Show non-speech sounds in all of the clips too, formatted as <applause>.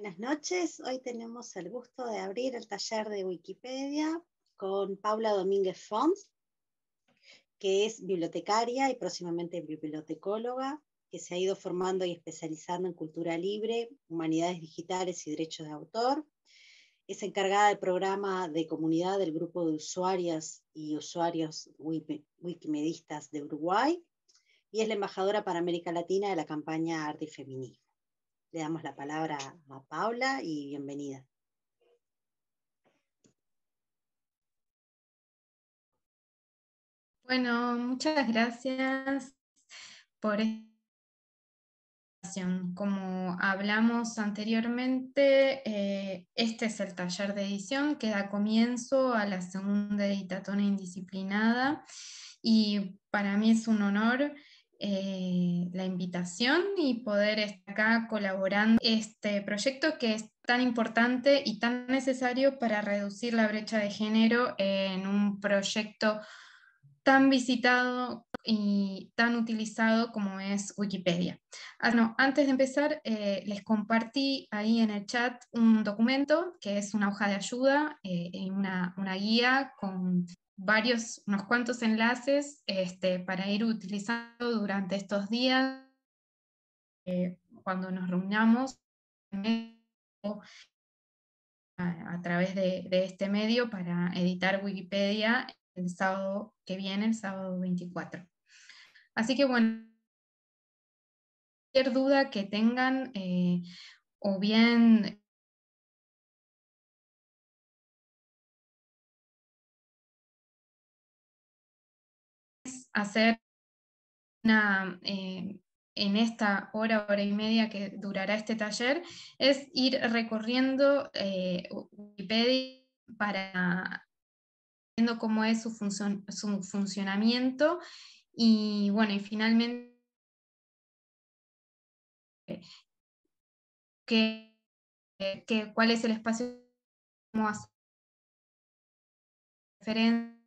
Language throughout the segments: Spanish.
Buenas noches, hoy tenemos el gusto de abrir el taller de Wikipedia con Paula Domínguez Fons, que es bibliotecaria y próximamente bibliotecóloga, que se ha ido formando y especializando en cultura libre, humanidades digitales y derechos de autor. Es encargada del programa de comunidad del grupo de usuarias y usuarios wikimedistas de Uruguay y es la embajadora para América Latina de la campaña Arte y le damos la palabra a Paula y bienvenida. Bueno, muchas gracias por esta como hablamos anteriormente, eh, este es el taller de edición que da comienzo a la segunda editatona indisciplinada y para mí es un honor eh, la invitación y poder estar acá colaborando este proyecto que es tan importante y tan necesario para reducir la brecha de género en un proyecto tan visitado y tan utilizado como es Wikipedia. Ah, no, antes de empezar, eh, les compartí ahí en el chat un documento que es una hoja de ayuda, eh, una guía con varios, unos cuantos enlaces este, para ir utilizando durante estos días, eh, cuando nos reunamos a, través de, este medio para editar Wikipedia el sábado que viene, el sábado 24. Así que bueno, cualquier duda que tengan eh, o bien hacer una, eh, en esta hora, hora y media que durará este taller, es ir recorriendo eh, Wikipedia para viendo cómo es su, función, su funcionamiento y bueno, y finalmente que, cuál es el espacio, cómo hacer referencia,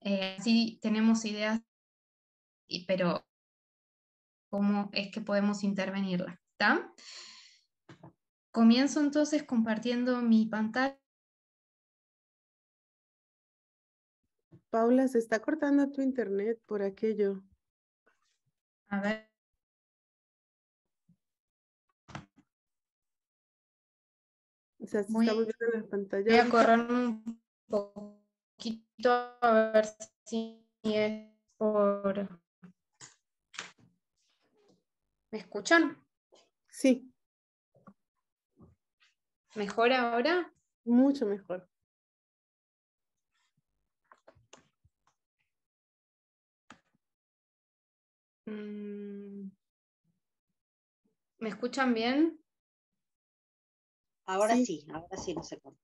eh, así tenemos ideas pero cómo es que podemos intervenirla. ¿está? Comienzo entonces compartiendo mi pantalla. Paula, se está cortando tu internet por aquello. A ver. O sea, se está la Voy a correr un poquito a ver si es por ¿Me escuchan? Sí. ¿Mejor ahora? Mucho mejor. Mm. ¿Me escuchan bien? Ahora sí, ahora sí, no sé. corta.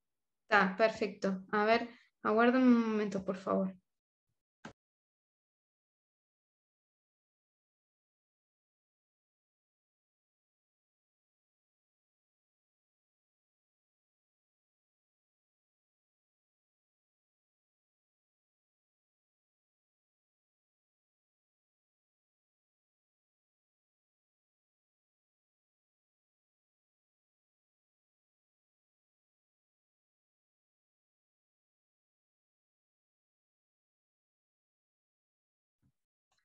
Ah, Está, perfecto. A ver, aguarden un momento, por favor.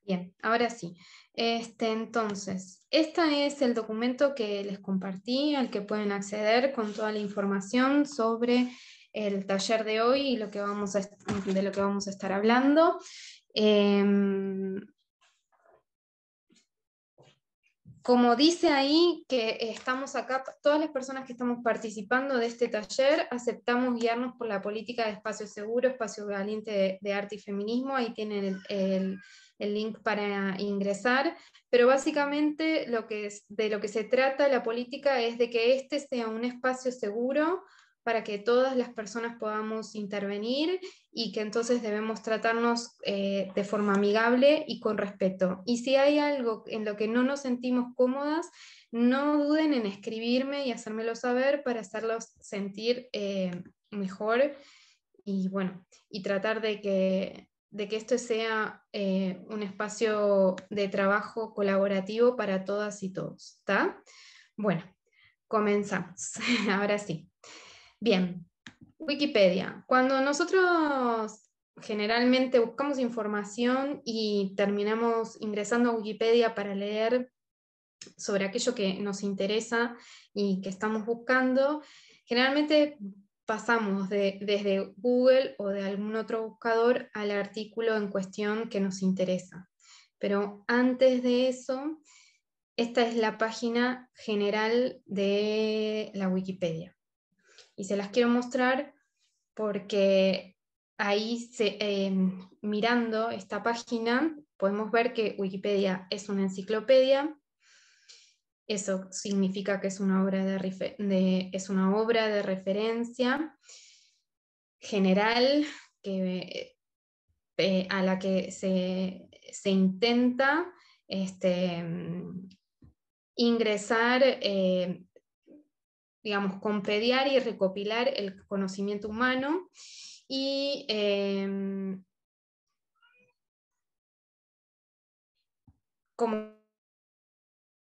Bien, ahora sí. Este, entonces, este es el documento que les compartí, al que pueden acceder con toda la información sobre el taller de hoy y lo que vamos mm, de lo que vamos a estar hablando. Em, como dice ahí que estamos acá, todas las personas que estamos participando de este taller, aceptamos guiarnos por la política de espacio seguro, espacio valiente de, arte y feminismo. Ahí tienen el el link para ingresar, pero básicamente lo que es, de lo que se trata la política es de que este sea un espacio seguro para que todas las personas podamos intervenir y que entonces debemos tratarnos eh, de forma amigable y con respeto. Y si hay algo en lo que no nos sentimos cómodas, no duden en escribirme y hacérmelo saber para hacerlos sentir eh, mejor y bueno, y tratar de que de que esto sea eh, un espacio de trabajo colaborativo para todas y todos, Bueno, comenzamos. <laughs> Ahora sí. Bien, Wikipedia. Cuando nosotros generalmente buscamos información y terminamos ingresando a Wikipedia para leer sobre aquello que nos interesa y que estamos buscando, generalmente pasamos desde Google o de algún otro buscador al artículo en cuestión que nos interesa. Pero antes de eso, esta es la página general de la Wikipedia. Y se las quiero mostrar porque ahí em, mirando esta página podemos ver que Wikipedia es una enciclopedia eso significa que es una obra de, es una obra de referencia general que, eh, a la que se, intenta este, ingresar, eh, digamos, compediar y recopilar el conocimiento humano y eh, como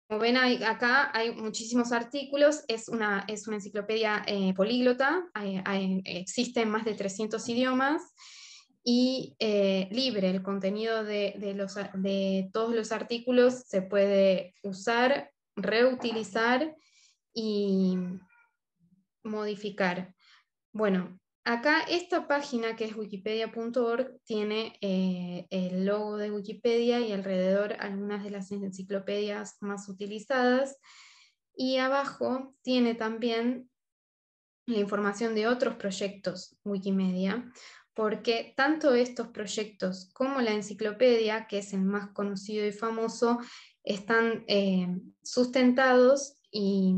como ven acá hay muchísimos artículos, es una, es una enciclopedia eh, políglota, existen más de 300 idiomas y eh, libre, el contenido de, de, los, de todos los artículos se puede usar, reutilizar y modificar. Bueno, Acá esta página que es wikipedia.org tiene eh, el logo de Wikipedia y alrededor algunas de las enciclopedias más utilizadas. Y abajo tiene también la información de otros proyectos Wikimedia, porque tanto estos proyectos como la enciclopedia, que es el más conocido y famoso, están eh, sustentados y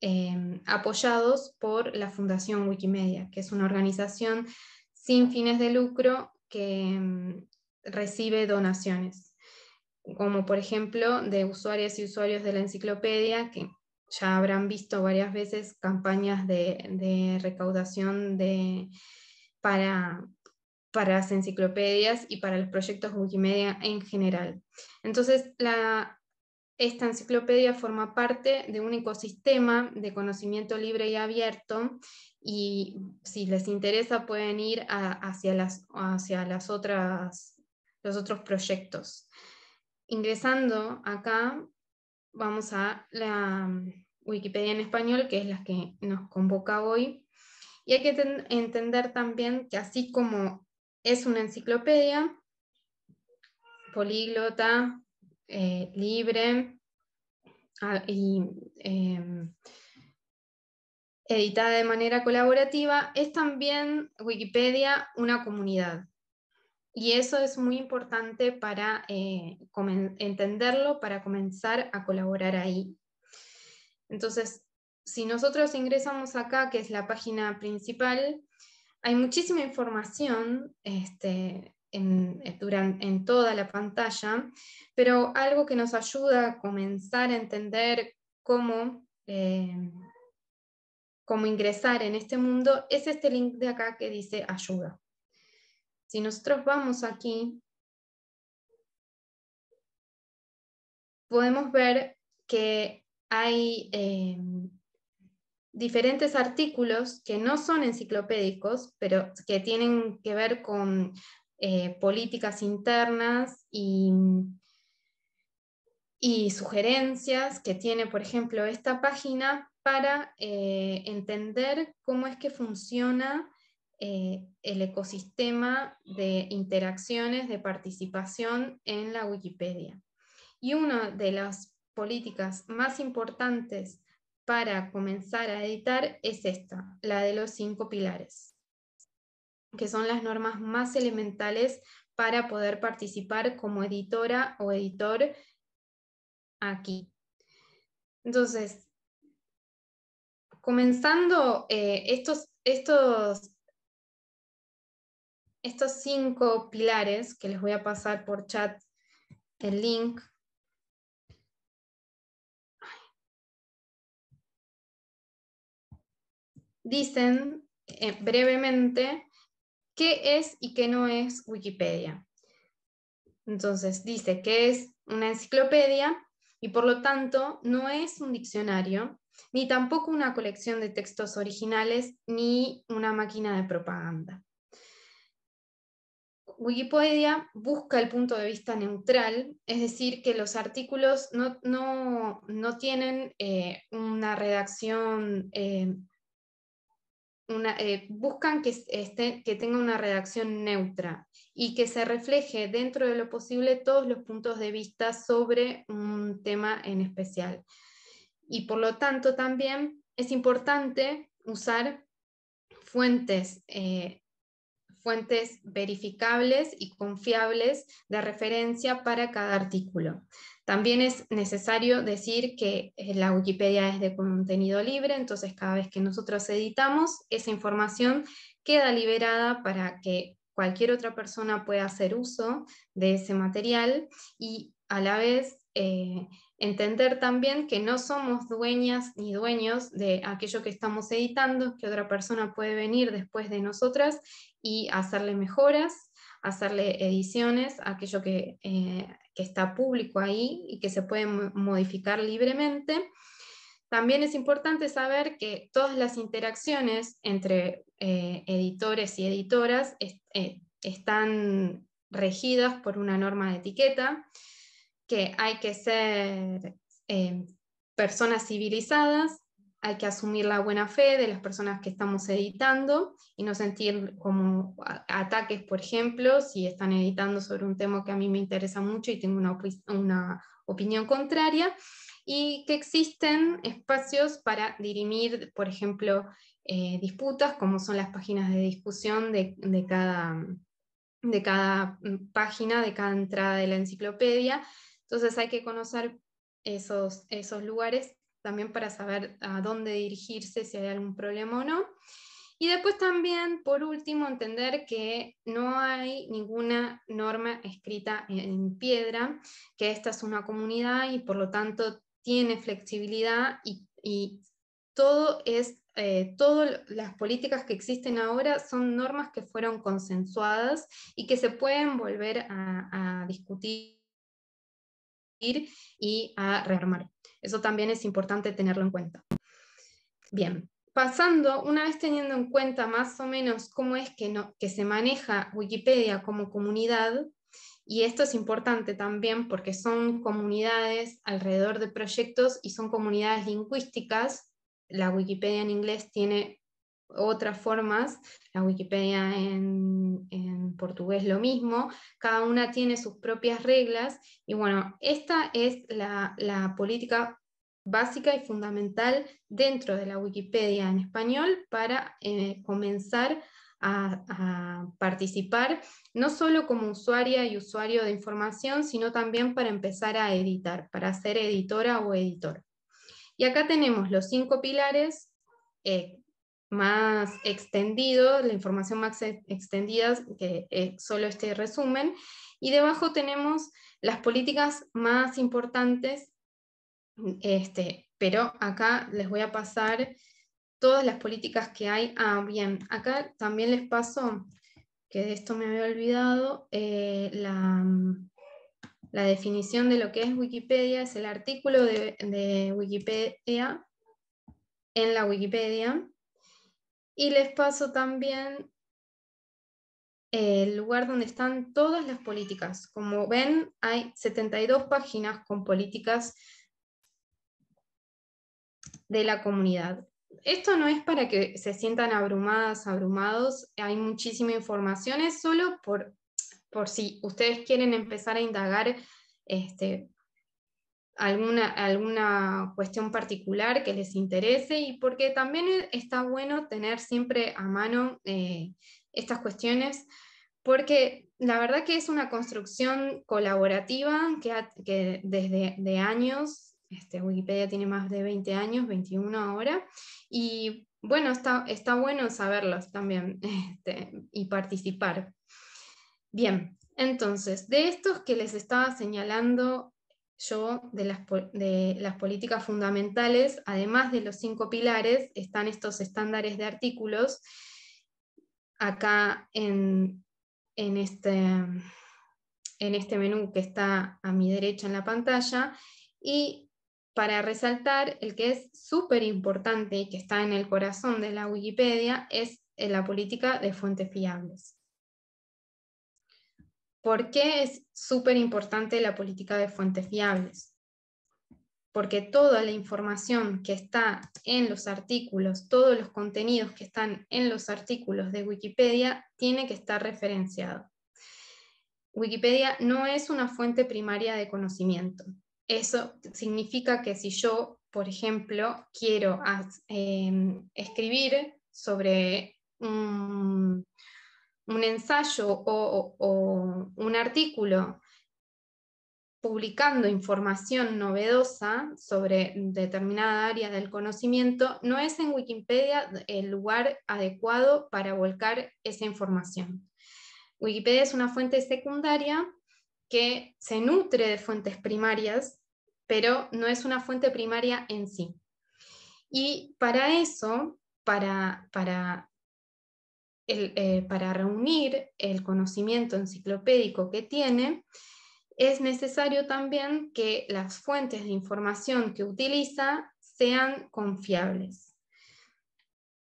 Em, apoyados por la Fundación Wikimedia, que es una organización sin fines de lucro que em, recibe donaciones, como por ejemplo de usuarios y usuarios de la enciclopedia, que ya habrán visto varias veces campañas de, recaudación de, para, para las enciclopedias y para los proyectos Wikimedia en general. Entonces, la esta enciclopedia forma parte de un ecosistema de conocimiento libre y abierto y si les interesa pueden ir hacia, las, hacia las otras, los otros proyectos. Ingresando acá vamos a la um, Wikipedia en español, que es la que nos convoca hoy. Y hay que entender también que así como es una enciclopedia, políglota, eh, libre ah, y em, editada de manera colaborativa, es también Wikipedia una comunidad. Y eso es muy importante para eh, entenderlo, para comenzar a colaborar ahí. Entonces, si nosotros ingresamos acá, que es la página principal, hay muchísima información este, en, eh, durante, toda la pantalla, pero algo que nos ayuda a comenzar a entender cómo, eh, cómo ingresar en este mundo es este link de acá que dice ayuda. Si nosotros vamos aquí, podemos ver que hay eh, diferentes artículos que no son enciclopédicos, pero que tienen que ver con eh, políticas internas y, sugerencias que tiene, por ejemplo, esta página para eh, entender cómo es que funciona eh, el ecosistema de interacciones, de participación en la Wikipedia. Y una de las políticas más importantes para comenzar a editar es esta, la de los cinco pilares que son las normas más elementales para poder participar como editora o editor aquí. Entonces, comenzando eh, estos, estos, estos cinco pilares, que les voy a pasar por chat el link. Dicen eh, brevemente qué es y qué no es Wikipedia. Entonces, dice que es una enciclopedia y por lo tanto no es un diccionario, ni tampoco una colección de textos originales, ni una máquina de propaganda. Wikipedia busca el punto de vista neutral, es decir, que los artículos no, tienen eh, una redacción eh, eh, buscan que, tenga una redacción neutra y que se refleje dentro de lo posible todos los puntos de vista sobre un tema en especial. Y por lo tanto también es importante usar fuentes eh, fuentes verificables y confiables de referencia para cada artículo. También es necesario decir que eh, la Wikipedia es de contenido libre, entonces cada vez que nosotros editamos, esa información queda liberada para que cualquier otra persona pueda hacer uso de ese material y a la vez eh, Entender también que no somos dueñas ni dueños de aquello que estamos editando, que otra persona puede venir después de nosotras y hacerle mejoras, hacerle ediciones, aquello que, eh, está público ahí y que se puede modificar libremente. También es importante saber que todas las interacciones entre eh, editores y editoras eh, están regidas por una norma de etiqueta que hay que ser eh, personas civilizadas, hay que asumir la buena fe de las personas que estamos editando y no sentir como ataques, por ejemplo, si están editando sobre un tema que a mí me interesa mucho y tengo una, opinión contraria, y que existen espacios para dirimir, por ejemplo, eh, disputas, como son las páginas de discusión cada de cada mm, página, de cada entrada de la enciclopedia, entonces hay que conocer esos, esos lugares también para saber a dónde dirigirse, si hay algún problema o no. Y después también, por último, entender que no hay ninguna norma escrita en piedra, que esta es una comunidad y por lo tanto tiene flexibilidad y, todo es, eh, todas las políticas que existen ahora son normas que fueron consensuadas y que se pueden volver a discutir y a rearmar. Eso también es importante tenerlo en cuenta. Bien, pasando, una vez teniendo en cuenta más o menos cómo es que, no, que se maneja Wikipedia como comunidad, y esto es importante también porque son comunidades alrededor de proyectos y son comunidades lingüísticas. La Wikipedia en inglés tiene otras formas, la Wikipedia en, portugués lo mismo, cada una tiene sus propias reglas y bueno, esta es la, política básica y fundamental dentro de la Wikipedia en español para eh, comenzar a, participar, no solo como usuaria y usuario de información, sino también para empezar a editar, para ser editora o editor. Y acá tenemos los cinco pilares eh, más extendido, la información más extendida, que es solo este resumen. Y debajo tenemos las políticas más importantes, este, pero acá les voy a pasar todas las políticas que hay. Ah, bien, acá también les paso, que de esto me había olvidado, eh, la, definición de lo que es Wikipedia, es el artículo de Wikipedia en la Wikipedia y les paso también el lugar donde están todas las políticas. Como ven, hay 72 páginas con políticas de la comunidad. Esto no es para que se sientan abrumadas, abrumados, hay muchísima información, es solo por, por si ustedes quieren empezar a indagar este, alguna, alguna cuestión particular que les interese y porque también e, está bueno tener siempre a mano eh, estas cuestiones porque la verdad que es una construcción colaborativa que, desde de años, este, Wikipedia tiene más de 20 años, 21 ahora, y bueno, está, está bueno saberlos también <laughs> este, y participar. Bien, entonces, de estos que les estaba señalando yo de las, políticas fundamentales, además de los cinco pilares, están estos estándares de artículos. Acá en, este, en este menú que está a mi derecha en la pantalla. Y para resaltar, el que es súper importante y que está en el corazón de la Wikipedia es eh, la política de fuentes fiables. ¿Por qué es súper importante la política de fuentes fiables? Porque toda la información que está en los artículos, todos los contenidos que están en los artículos de Wikipedia, tiene que estar referenciado. Wikipedia no es una fuente primaria de conocimiento. Eso significa que si yo, por ejemplo, quiero eh, escribir sobre un un ensayo o, un artículo publicando información novedosa sobre determinada área del conocimiento, no es en Wikipedia el lugar adecuado para volcar esa información. Wikipedia es una fuente secundaria que se nutre de fuentes primarias, pero no es una fuente primaria en sí. Y para eso, para, para eh, para reunir el conocimiento enciclopédico que tiene, es necesario también que las fuentes de información que utiliza sean confiables.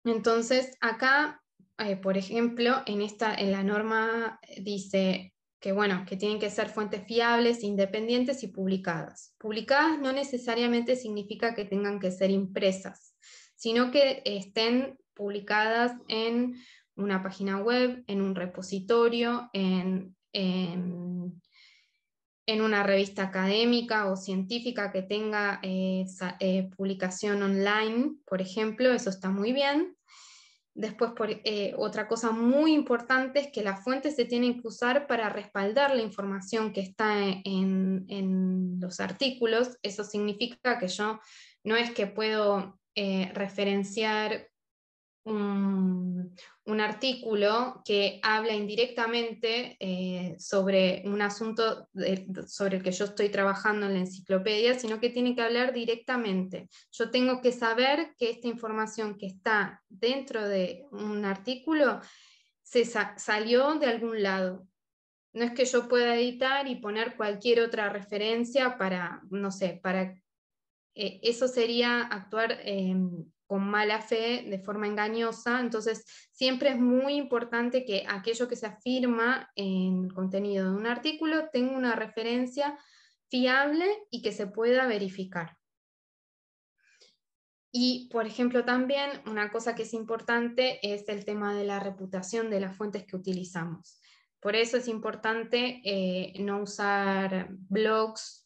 Entonces, acá, eh, por ejemplo, en, esta, en la norma dice que, bueno, que tienen que ser fuentes fiables, independientes y publicadas. Publicadas no necesariamente significa que tengan que ser impresas, sino que estén publicadas en una página web, en un repositorio, en, una revista académica o científica que tenga esa eh, eh, publicación online, por ejemplo, eso está muy bien. Después, eh, otra cosa muy importante es que las fuentes se tienen que usar para respaldar la información que está e, en, los artículos. Eso significa que yo no es que puedo referenciar un, artículo que habla indirectamente eh, sobre un asunto sobre el que yo estoy trabajando en la enciclopedia, sino que tiene que hablar directamente. Yo tengo que saber que esta información que está dentro de un artículo se salió de algún lado. No es que yo pueda editar y poner cualquier otra referencia para, no sé, para... Eh, eso sería actuar... en em, con mala fe, de forma engañosa. Entonces, siempre es muy importante que aquello que se afirma en el contenido de un artículo tenga una referencia fiable y que se pueda verificar. Y, por ejemplo, también una cosa que es importante es el tema de la reputación de las fuentes que utilizamos. Por eso es importante eh, no usar blogs,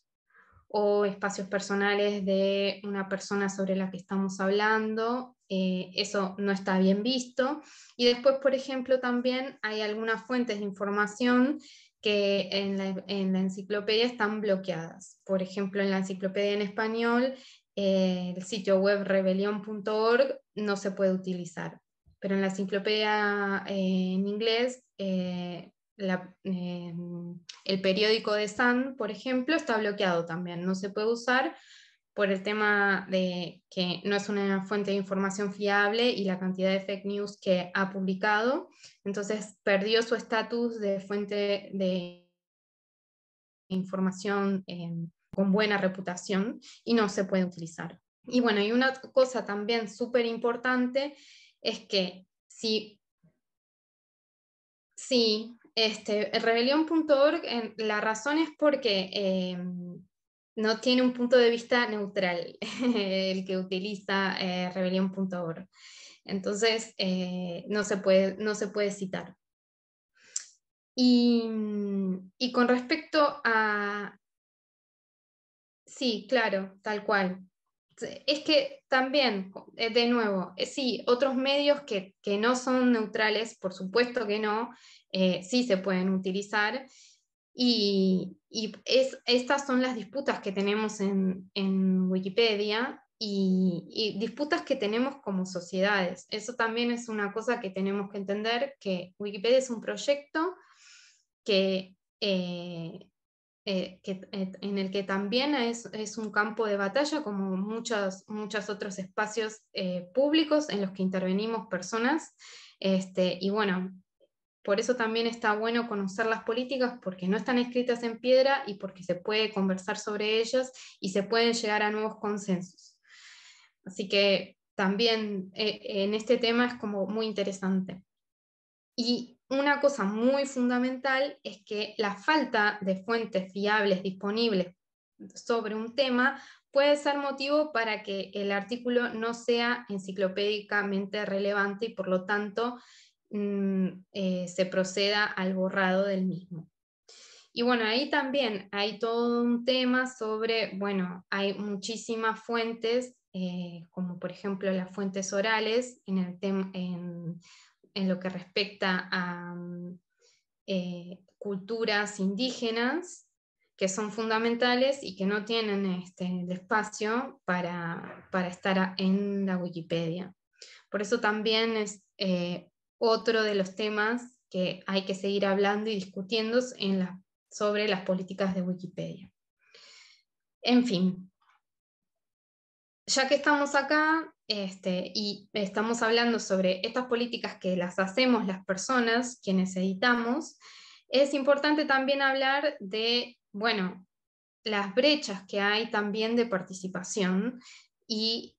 o espacios personales de una persona sobre la que estamos hablando. Eh, eso no está bien visto. Y después, por ejemplo, también hay algunas fuentes de información que en la, enciclopedia están bloqueadas. Por ejemplo, en la enciclopedia en español, eh, el sitio web rebelión.org no se puede utilizar, pero en la enciclopedia eh, en inglés Em, el periódico de Sun, por ejemplo, está bloqueado también, no se puede usar por el tema de que no es una fuente de información fiable y la cantidad de fake news que ha publicado. Entonces perdió su estatus de fuente de información em, con buena reputación y no se puede utilizar. Y bueno, y una cosa también súper importante es que si, si este, rebelión.org, la razón es porque em, no tiene un punto de vista neutral <laughs> el que utiliza eh, rebelión.org. Entonces, eh, no, se puede, no se puede citar. Y, con respecto a... Sí, claro, tal cual. Es que también, eh, de nuevo, sí, otros medios que no son neutrales, por supuesto que no, eh, sí se pueden utilizar. Y, estas son las disputas que tenemos en, Wikipedia y, disputas que tenemos como sociedades. Eso también es una cosa que tenemos que entender, que Wikipedia es un proyecto que, eh, eh, en el que también es, un campo de batalla, como muchos, muchos otros espacios públicos en los que intervenimos personas. Este, y bueno, por eso también está bueno conocer las políticas porque no están escritas en piedra y porque se puede conversar sobre ellas y se pueden llegar a nuevos consensos. Así que también eh, en este tema es como muy interesante. Y una cosa muy fundamental es que la falta de fuentes fiables disponibles sobre un tema puede ser motivo para que el artículo no sea enciclopédicamente relevante y por lo tanto Mm, eh, se proceda al borrado del mismo. Y bueno, ahí también hay todo un tema sobre, bueno, hay muchísimas fuentes, eh, como por ejemplo las fuentes orales en, el en lo que respecta a mm, eh, culturas indígenas, que son fundamentales y que no tienen este, el espacio para, estar en la Wikipedia. Por eso también es otro de los temas que hay que seguir hablando y discutiendo sobre las políticas de Wikipedia. En fin, ya que estamos acá este, y estamos hablando sobre estas políticas que las hacemos las personas, quienes editamos, es importante también hablar de, bueno, las brechas que hay también de participación y,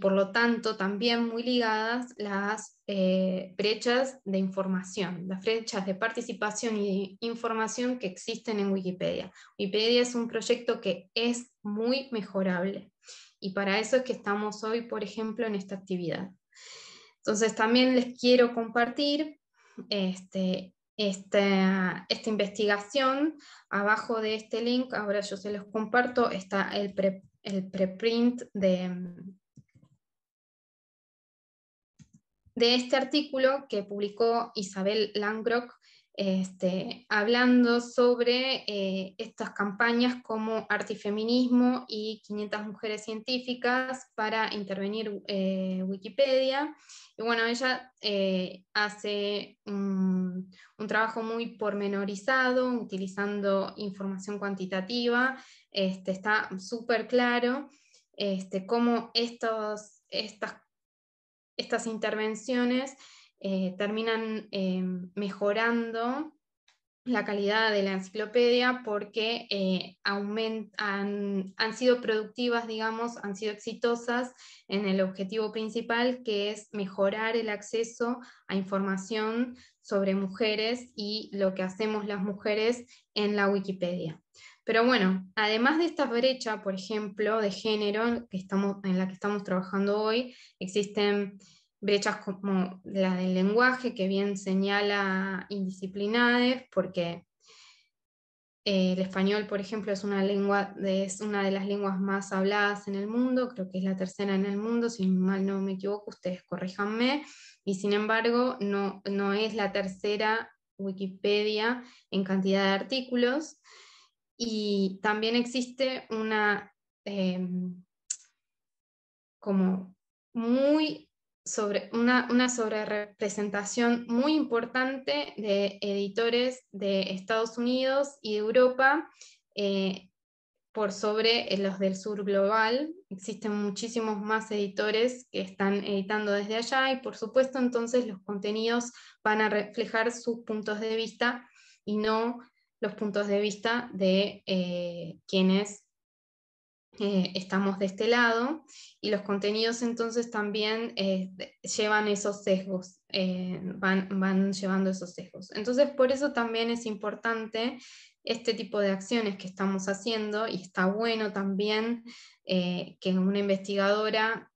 por lo tanto también muy ligadas las eh, brechas de información, las brechas de participación y de información que existen en Wikipedia. Wikipedia es un proyecto que es muy mejorable y para eso es que estamos hoy, por ejemplo, en esta actividad. Entonces también les quiero compartir este, esta, esta investigación. Abajo de este link, ahora yo se los comparto, está el pre el preprint de, de este artículo que publicó Isabel Langrock este, hablando sobre eh, estas campañas como Artifeminismo y 500 mujeres científicas para intervenir eh, Wikipedia. Y bueno, ella eh, hace un, trabajo muy pormenorizado, utilizando información cuantitativa, este, está súper claro este, cómo estos, estas, estas intervenciones eh, terminan eh, mejorando la calidad de la enciclopedia porque eh, han sido productivas, digamos, han sido exitosas en el objetivo principal, que es mejorar el acceso a información sobre mujeres y lo que hacemos las mujeres en la Wikipedia. Pero bueno, además de esta brecha, por ejemplo, de género que estamos, en la que estamos trabajando hoy, existen brechas como la del lenguaje, que bien señala indisciplinades, porque eh, el español, por ejemplo, es una, lengua de, es una de las lenguas más habladas en el mundo, creo que es la tercera en el mundo, si mal no me equivoco, ustedes corríjanme, y sin embargo no, no es la tercera Wikipedia en cantidad de artículos. Y también existe una em, como muy sobre una, una representación muy importante de editores de Estados Unidos y de Europa eh, por sobre eh, los del sur global. Existen muchísimos más editores que están editando desde allá y por supuesto entonces los contenidos van a reflejar sus puntos de vista y no los puntos de vista de eh, quienes eh, estamos de este lado y los contenidos entonces también eh, llevan esos sesgos, eh, van, van, llevando esos sesgos. Entonces por eso también es importante este tipo de acciones que estamos haciendo y está bueno también que una investigadora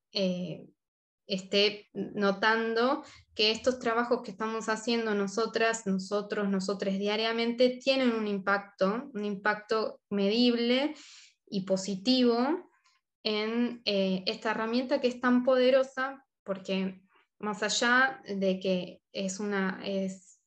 esté notando que estos trabajos que estamos haciendo nosotras, nosotros, nosotros diariamente tienen un impacto, un impacto medible y positivo en eh, esta herramienta que es tan poderosa porque más allá de que es, una, es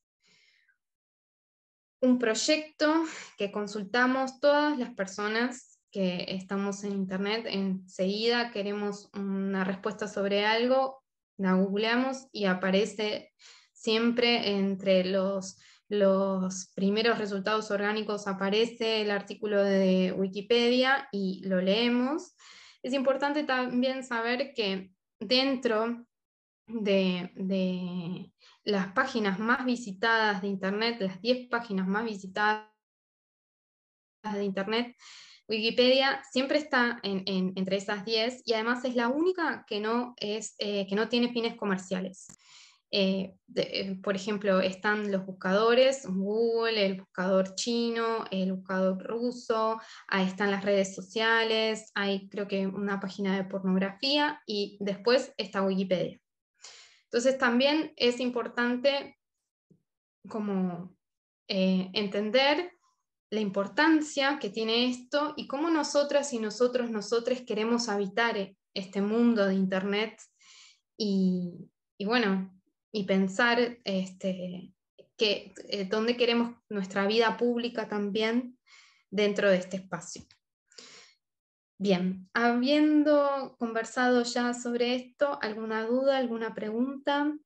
un proyecto que consultamos todas las personas que estamos en internet, enseguida queremos una respuesta sobre algo, la googleamos y aparece siempre entre los los primeros resultados orgánicos aparece el artículo de Wikipedia y lo leemos. Es importante también saber que dentro de, las páginas más visitadas de Internet, las 10 páginas más visitadas de Internet, Wikipedia siempre está entre esas 10 y además es la única que eh, que no tiene fines comerciales. Eh, eh, por ejemplo, están los buscadores, Google, el buscador chino, el buscador ruso, ahí están las redes sociales, hay creo que una página de pornografía y después está Wikipedia. Entonces también es importante como eh, entender la importancia que tiene esto y cómo nosotras y nosotros, nosotros queremos habitar este mundo de Internet y bueno, y pensar este, que, eh, dónde queremos nuestra vida pública también dentro de este espacio. Bien, habiendo conversado ya sobre esto, ¿alguna duda, alguna pregunta?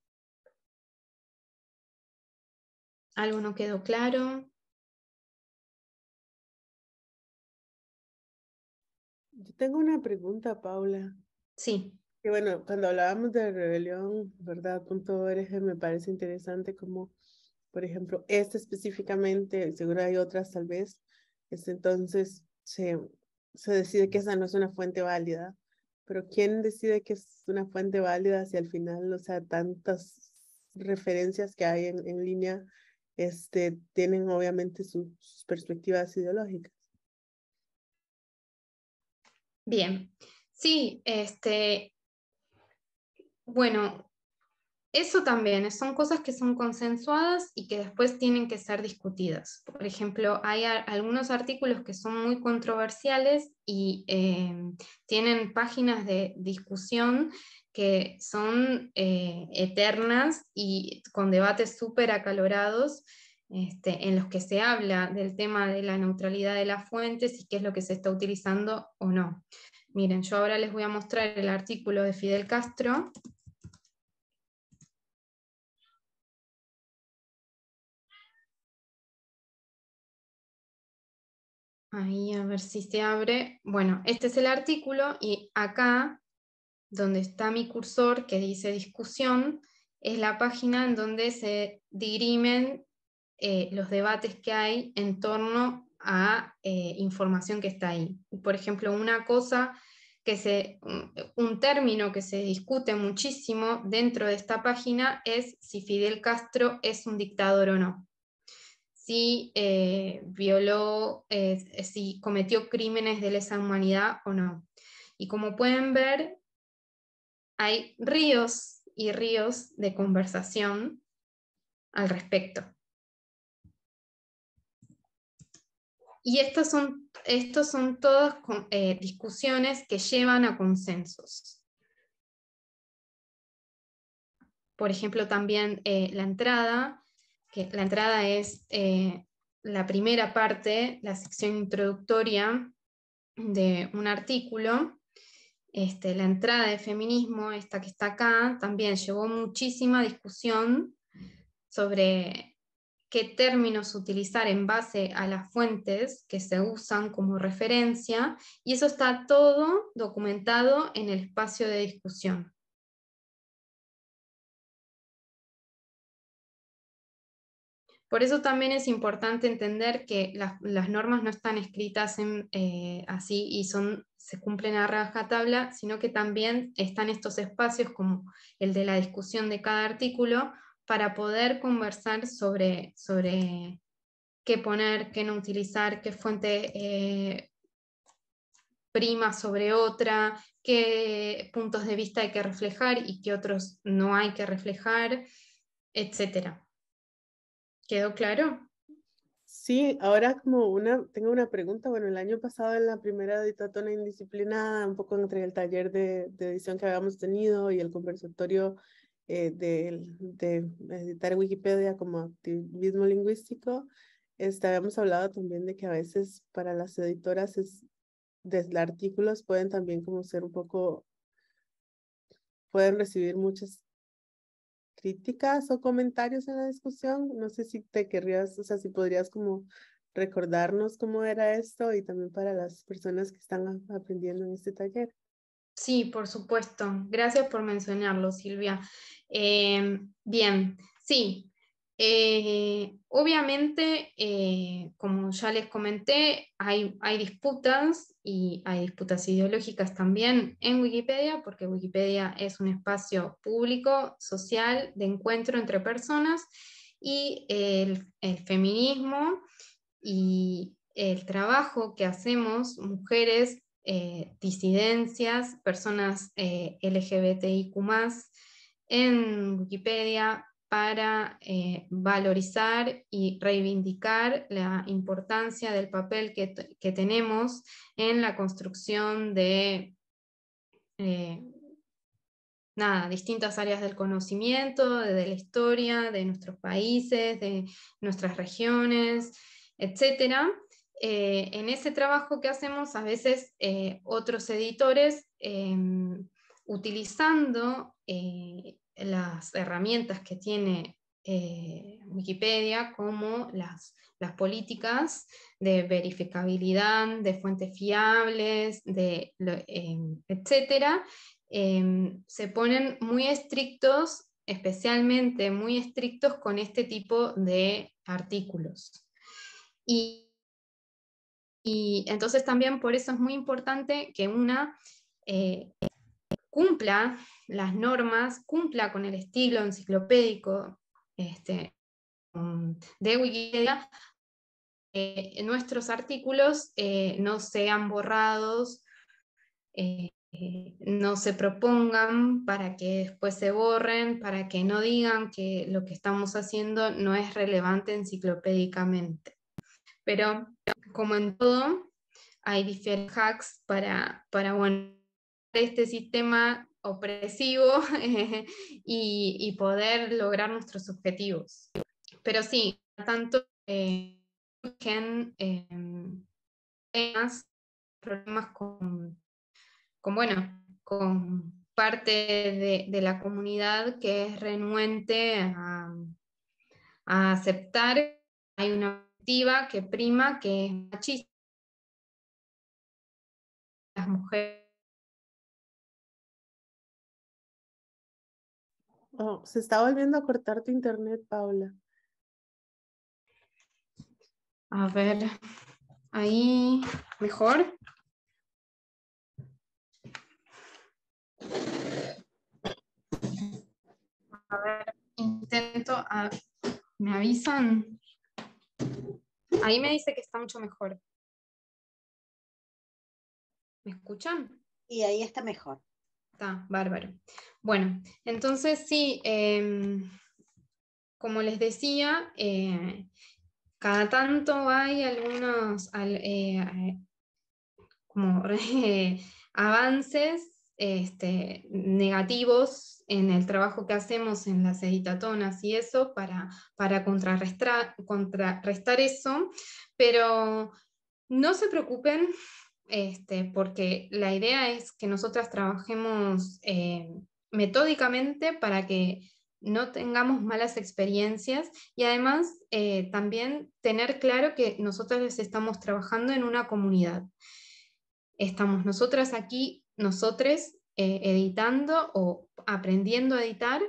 ¿Algo no quedó claro? Yo tengo una pregunta, Paula. Sí. Y bueno, cuando hablábamos de rebelión, ¿verdad? Punto .org me parece interesante como, por ejemplo, esta específicamente, seguro hay otras tal vez, este entonces se, se decide que esa no es una fuente válida, pero ¿quién decide que es una fuente válida si al final, o sea, tantas referencias que hay en, en línea este, tienen obviamente sus perspectivas ideológicas? Bien, sí, este, bueno, eso también, son cosas que son consensuadas y que después tienen que ser discutidas. Por ejemplo, hay algunos artículos que son muy controversiales y em, tienen páginas de discusión que son eh, eternas y con debates súper acalorados. Este, en los que se habla del tema de la neutralidad de las fuentes y qué es lo que se está utilizando o no. Miren, yo ahora les voy a mostrar el artículo de Fidel Castro, Ahí a ver si se abre. Bueno, este es el artículo y acá, donde está mi cursor que dice discusión, es la página en donde se dirimen eh, los debates que hay en torno a eh, información que está ahí. Por ejemplo, una cosa que se, un término que se discute muchísimo dentro de esta página es si Fidel Castro es un dictador o no si eh, violó, eh, si cometió crímenes de lesa humanidad o no. Y como pueden ver, hay ríos y ríos de conversación al respecto. Y estas son, todas eh, discusiones que llevan a consensos. Por ejemplo, también la entrada que la entrada es eh, la primera parte, la sección introductoria de un artículo. Este, la entrada de feminismo, esta que está acá, también llevó muchísima discusión sobre qué términos utilizar en base a las fuentes que se usan como referencia, y eso está todo documentado en el espacio de discusión. Por eso también es importante entender que las, normas no están escritas eh, así y son, se cumplen a rajatabla, sino que también están estos espacios como el de la discusión de cada artículo para poder conversar sobre, qué poner, qué no utilizar, qué fuente eh, prima sobre otra, qué puntos de vista hay que reflejar y qué otros no hay que reflejar, etcétera. ¿Quedó claro? Sí, ahora como una, tengo una pregunta. Bueno, el año pasado en la primera editatona indisciplinada, un poco entre el taller de, edición que habíamos tenido y el conversatorio eh, de, editar Wikipedia como activismo lingüístico, este, habíamos hablado también de que a veces para las editoras es, desde artículos pueden también como ser un poco, pueden recibir muchas críticas o comentarios en la discusión. No sé si te querrías, o sea, si podrías como recordarnos cómo era esto y también para las personas que están aprendiendo en este taller. Sí, por supuesto. Gracias por mencionarlo, Silvia. Em, bien, sí, eh, obviamente, eh, como ya les comenté, hay, disputas y hay disputas ideológicas también en Wikipedia, porque Wikipedia es un espacio público, social, de encuentro entre personas y el, feminismo y el trabajo que hacemos mujeres, eh, disidencias, personas LGBTIQ en Wikipedia para eh, valorizar y reivindicar la importancia del papel que, tenemos en la construcción de eh, nada, distintas áreas del conocimiento, de, la historia, de nuestros países, de nuestras regiones, etc. Eh, en ese trabajo que hacemos, a veces otros editores, em, utilizando las herramientas que tiene eh, Wikipedia como las, políticas de verificabilidad, de fuentes fiables, de, eh, etcétera, eh, se ponen muy estrictos, especialmente muy estrictos con este tipo de artículos. Y, y entonces también por eso es muy importante que una cumpla las normas, cumpla con el estilo enciclopédico este, de Wikipedia, eh, nuestros artículos eh, no sean borrados, eh, no se propongan para que después se borren, para que no digan que lo que estamos haciendo no es relevante enciclopédicamente. Pero como en todo, hay diferentes hacks para, para este sistema opresivo <laughs> y, poder lograr nuestros objetivos. Pero sí, tanto surgen eh, eh, problemas con, bueno, con parte de, la comunidad que es renuente a, aceptar. Hay una activa que prima, que es machista. Las mujeres Oh, se está volviendo a cortar tu internet, Paula. A ver, ahí mejor. A ver, intento, ah, me avisan. Ahí me dice que está mucho mejor. ¿Me escuchan? Y ahí está mejor. Está, ah, bárbaro. Bueno, entonces sí, em, como les decía, eh, cada tanto hay algunos eh, como, <laughs> avances este, negativos en el trabajo que hacemos en las editatonas y eso para, para contrarrestar eso, pero no se preocupen, este, porque la idea es que nosotras trabajemos eh, metódicamente para que no tengamos malas experiencias y además eh, también tener claro que nosotras les estamos trabajando en una comunidad. Estamos nosotras aquí, nosotres, eh, editando o aprendiendo a editar.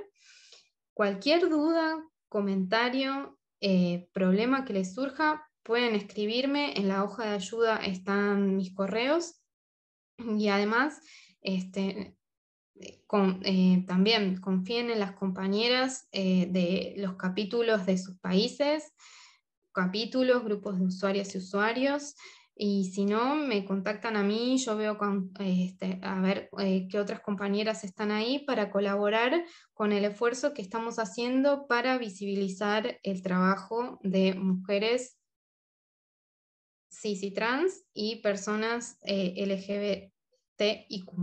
Cualquier duda, comentario, problema que les surja, pueden escribirme, en la hoja de ayuda están mis correos y además este, eh, eh, también confíen en las compañeras eh, de los capítulos de sus países, capítulos, grupos de usuarias y usuarios. Y si no, me contactan a mí, yo veo este, a ver qué otras compañeras están ahí para colaborar con el esfuerzo que estamos haciendo para visibilizar el trabajo de mujeres cis y trans y personas eh, LGBT y Q+.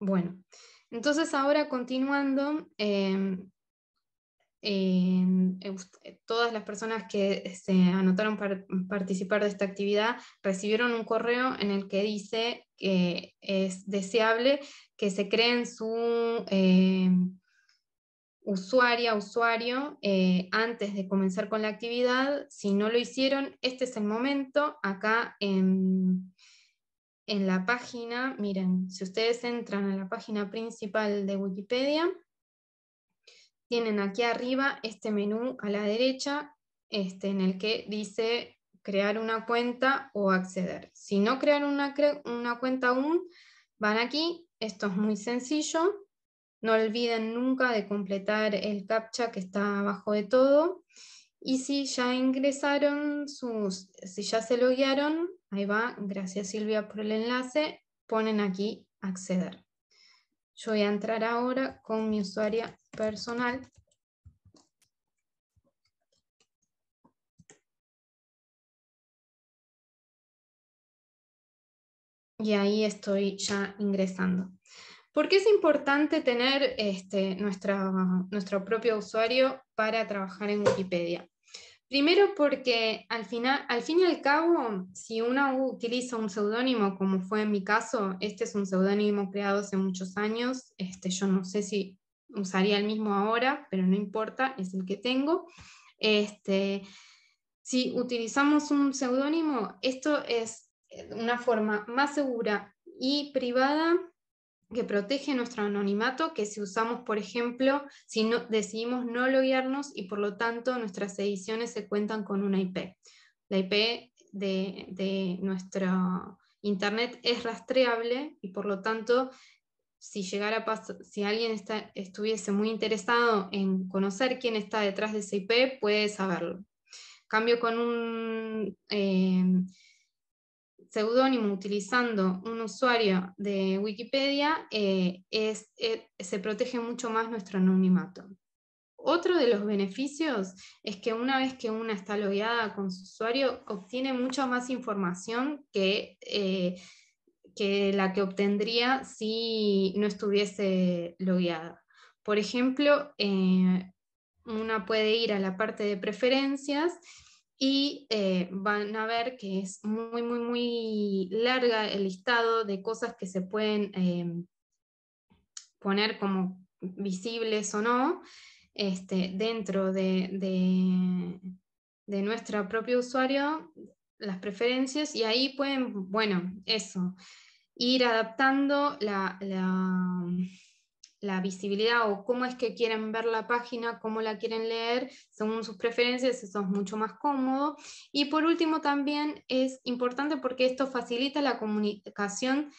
Bueno, entonces ahora continuando, em, eh, eh, todas las personas que se este, anotaron para participar de esta actividad recibieron un correo en el que dice que es deseable que se creen su em, usuaria, usuario, eh, antes de comenzar con la actividad. Si no lo hicieron, este es el momento. Acá en, en la página, miren, si ustedes entran a la página principal de Wikipedia, tienen aquí arriba este menú a la derecha este, en el que dice crear una cuenta o acceder. Si no crearon una cuenta aún, van aquí, esto es muy sencillo, no olviden nunca de completar el CAPTCHA que está abajo de todo. Y si ya ingresaron, sus, si ya se loguearon, ahí va, gracias Silvia por el enlace, ponen aquí acceder. Yo voy a entrar ahora con mi usuaria personal. Y ahí estoy ya ingresando. ¿Por qué es importante tener este, nuestro propio usuario para trabajar en Wikipedia? Primero porque al, final, al fin y al cabo, si uno utiliza un seudónimo, como fue en mi caso, este es un seudónimo creado hace muchos años, este, yo no sé si usaría el mismo ahora, pero no importa, es el que tengo. Este, si utilizamos un seudónimo, esto es una forma más segura y privada que protege nuestro anonimato que si usamos, por ejemplo, si no, decidimos no loguearnos y por lo tanto nuestras ediciones se cuentan con una IP. La IP de, nuestro Internet es rastreable y por lo tanto, si, llegara a si alguien estuviese muy interesado en conocer quién está detrás de esa IP, puede saberlo. Cambio con un... Eh, seudónimo utilizando un usuario de Wikipedia, eh, es, eh, se protege mucho más nuestro anonimato. Otro de los beneficios es que una vez que una está logueada con su usuario, obtiene mucha más información que, eh, que la que obtendría si no estuviese logueada. Por ejemplo, una puede ir a la parte de preferencias y eh, van a ver que es muy, muy, muy larga el listado de cosas que se pueden em, poner como visibles o no este, dentro de, nuestro propio usuario, las preferencias, y ahí pueden, bueno, eso, ir adaptando la la visibilidad o cómo es que quieren ver la página, cómo la quieren leer, según sus preferencias, eso es mucho más cómodo. Y por último, también es importante porque esto facilita la comunicación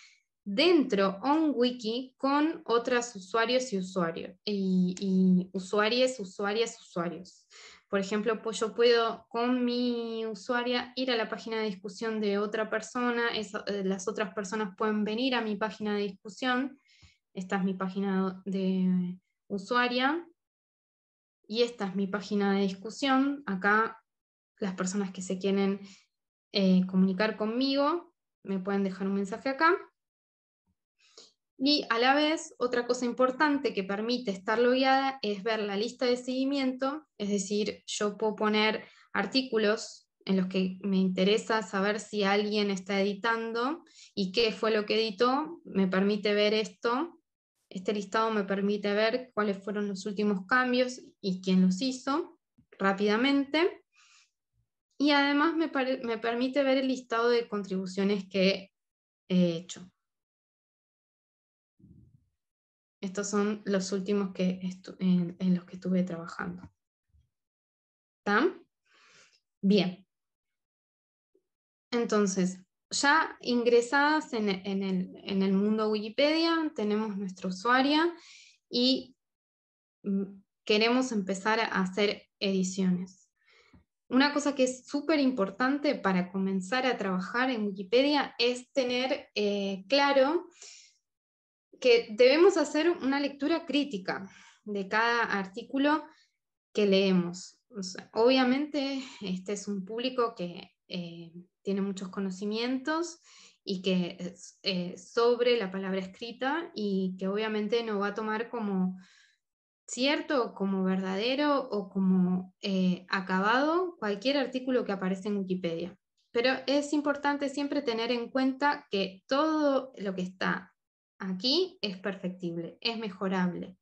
dentro on wiki con otros usuarios y usuarios y, y usuarias, usuarios. Por ejemplo, pues yo puedo con mi usuaria ir a la página de discusión de otra persona, eh, las otras personas pueden venir a mi página de discusión esta es mi página de usuaria y esta es mi página de discusión. Acá las personas que se quieren eh, comunicar conmigo me pueden dejar un mensaje acá. Y a la vez, otra cosa importante que permite estar logueada es ver la lista de seguimiento, es decir, yo puedo poner artículos en los que me interesa saber si alguien está editando y qué fue lo que editó, me permite ver esto este listado me permite ver cuáles fueron los últimos cambios y quién los hizo rápidamente. Y además me, permite ver el listado de contribuciones que he hecho. Estos son los últimos que en, los que estuve trabajando. ¿Está? Bien. Entonces, ya ingresadas en, el, mundo Wikipedia, tenemos nuestra usuaria y mm, queremos empezar a hacer ediciones. Una cosa que es súper importante para comenzar a trabajar en Wikipedia es tener eh, claro que debemos hacer una lectura crítica de cada artículo que leemos. obviamente, este es un público que eh, tiene muchos conocimientos y que eh, sobre la palabra escrita y que obviamente no va a tomar como cierto, como verdadero o como eh, acabado cualquier artículo que aparece en Wikipedia. Pero es importante siempre tener en cuenta que todo lo que está aquí es perfectible, es mejorable.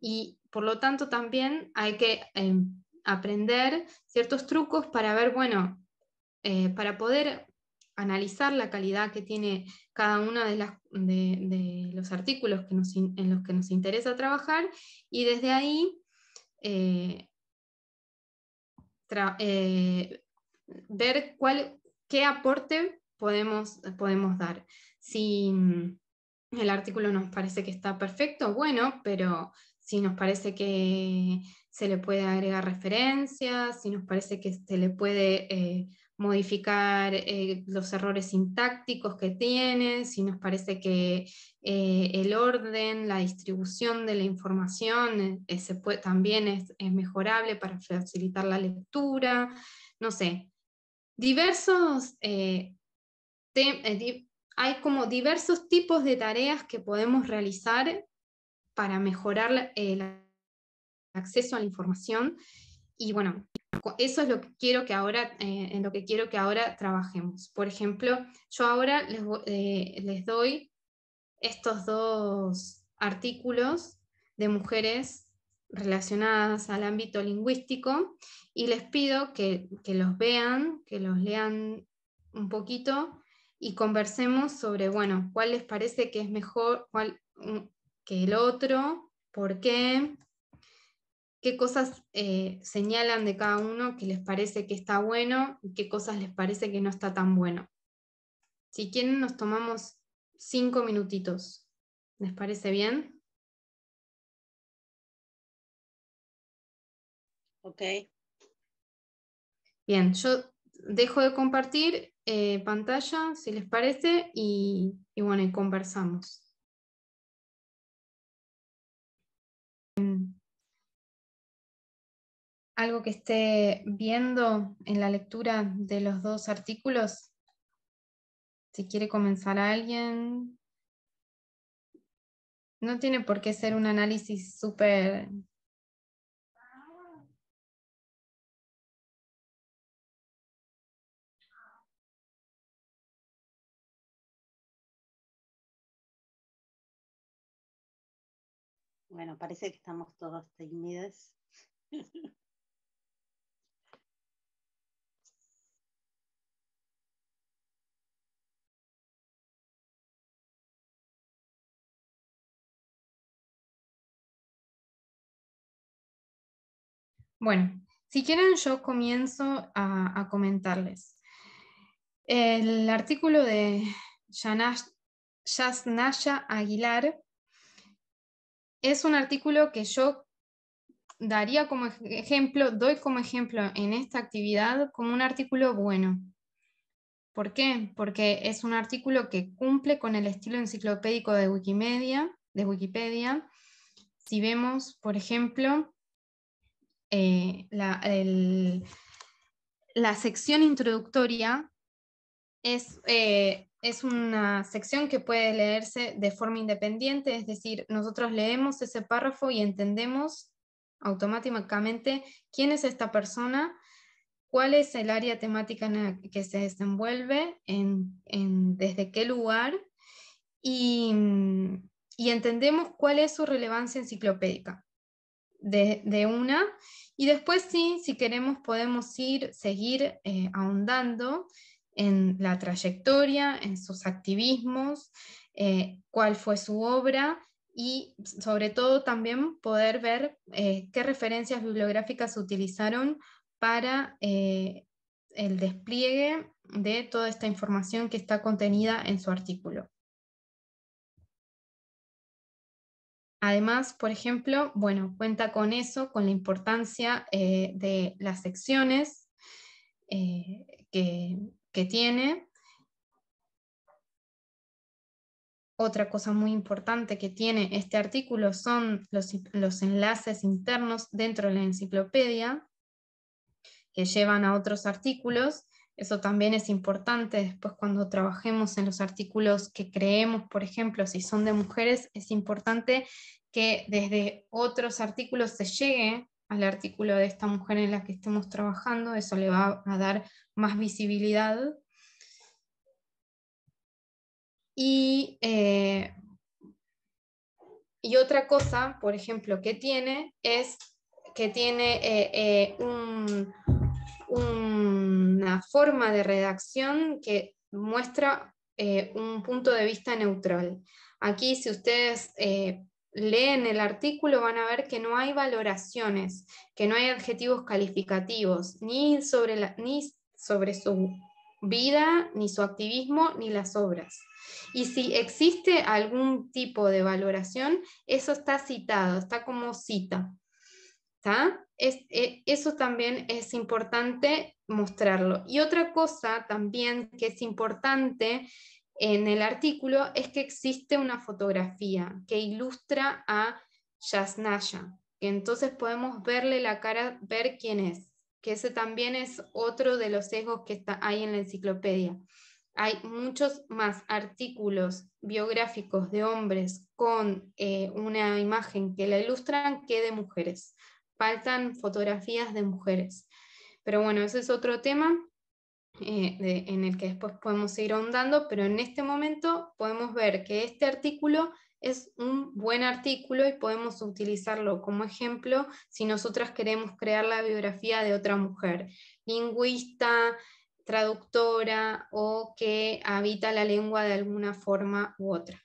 Y por lo tanto también hay que em, aprender ciertos trucos para ver, bueno, eh, para poder analizar la calidad que tiene cada uno de, los artículos en los que nos interesa trabajar y desde ahí eh, eh, ver qué aporte podemos, podemos dar. Si mm, el artículo nos parece que está perfecto, bueno, pero si nos parece que se le puede agregar referencias, si nos parece que se le puede modificar eh, los errores sintácticos que tiene, si nos parece que eh, el orden, la distribución de la información eh, también es, mejorable para facilitar la lectura, no sé, diversos, hay como diversos tipos de tareas que podemos realizar para mejorar el acceso a la información y bueno, eso es lo que quiero que ahora, eh, en lo que quiero que ahora trabajemos. Por ejemplo, yo ahora eh, les, doy estos dos artículos de mujeres relacionadas al ámbito lingüístico y les pido que, los vean, que los lean un poquito y conversemos sobre, bueno, cuál les parece que es mejor cuál, que el otro, por qué, qué cosas eh, señalan de cada uno que les parece que está bueno y qué cosas les parece que no está tan bueno. Si quieren, nos tomamos cinco minutitos. ¿Les parece bien? Ok. Bien, yo dejo de compartir eh, pantalla, si les parece, y, bueno, conversamos. Em, algo que esté viendo en la lectura de los dos artículos? Si quiere comenzar alguien. No tiene por qué ser un análisis súper Bueno, parece que estamos todos tímidos. <laughs> Bueno, si quieren yo comienzo a, comentarles. El artículo de Aguilar es un artículo que yo daría como ejemplo, doy como ejemplo en esta actividad como un artículo bueno. ¿Por qué? Porque es un artículo que cumple con el estilo enciclopédico de Wikimedia, de Wikipedia. Si vemos, por ejemplo, eh, la, la, sección introductoria es, eh, es una sección que puede leerse de forma independiente, es decir, nosotros leemos ese párrafo y entendemos automáticamente quién es esta persona, cuál es el área temática en la que se desenvuelve, en, desde qué lugar, y entendemos cuál es su relevancia enciclopédica de, una. Y después sí, si queremos, podemos ir, seguir eh, ahondando en la trayectoria, en sus activismos, eh, cuál fue su obra y sobre todo también poder ver eh, qué referencias bibliográficas utilizaron para el despliegue de toda esta información que está contenida en su artículo. Además, por ejemplo, bueno, cuenta con eso, con la importancia eh, de las secciones eh, que, tiene. Otra cosa muy importante que tiene este artículo son los enlaces internos dentro de la enciclopedia que llevan a otros artículos eso también es importante después cuando trabajemos en los artículos que creemos, por ejemplo, si son de mujeres, es importante que desde otros artículos se llegue al artículo de esta mujer en la que estemos trabajando, eso le va a dar más visibilidad. Y, eh, y otra cosa, por ejemplo, que tiene es que tiene eh, eh, un una forma de redacción que muestra eh, un punto de vista neutral. Aquí, si ustedes eh, leen el artículo, van a ver que no hay valoraciones, que no hay adjetivos calificativos, ni sobre, ni sobre su vida, ni su activismo, ni las obras. Y si existe algún tipo de valoración, eso está citado, está como cita. ¿Está? Eh, eso también es importante mostrarlo. Y otra cosa también que es importante en el artículo es que existe una fotografía que ilustra a Yasnaya. que entonces podemos verle la cara, ver quién es, que ese también es otro de los sesgos que hay en la enciclopedia. Hay muchos más artículos biográficos de hombres con eh, una imagen que la ilustran que de mujeres faltan fotografías de mujeres. Pero bueno, ese es otro tema eh, en el que después podemos ir ahondando, pero en este momento podemos ver que este artículo es un buen artículo y podemos utilizarlo como ejemplo si nosotras queremos crear la biografía de otra mujer, lingüista, traductora o que habita la lengua de alguna forma u otra.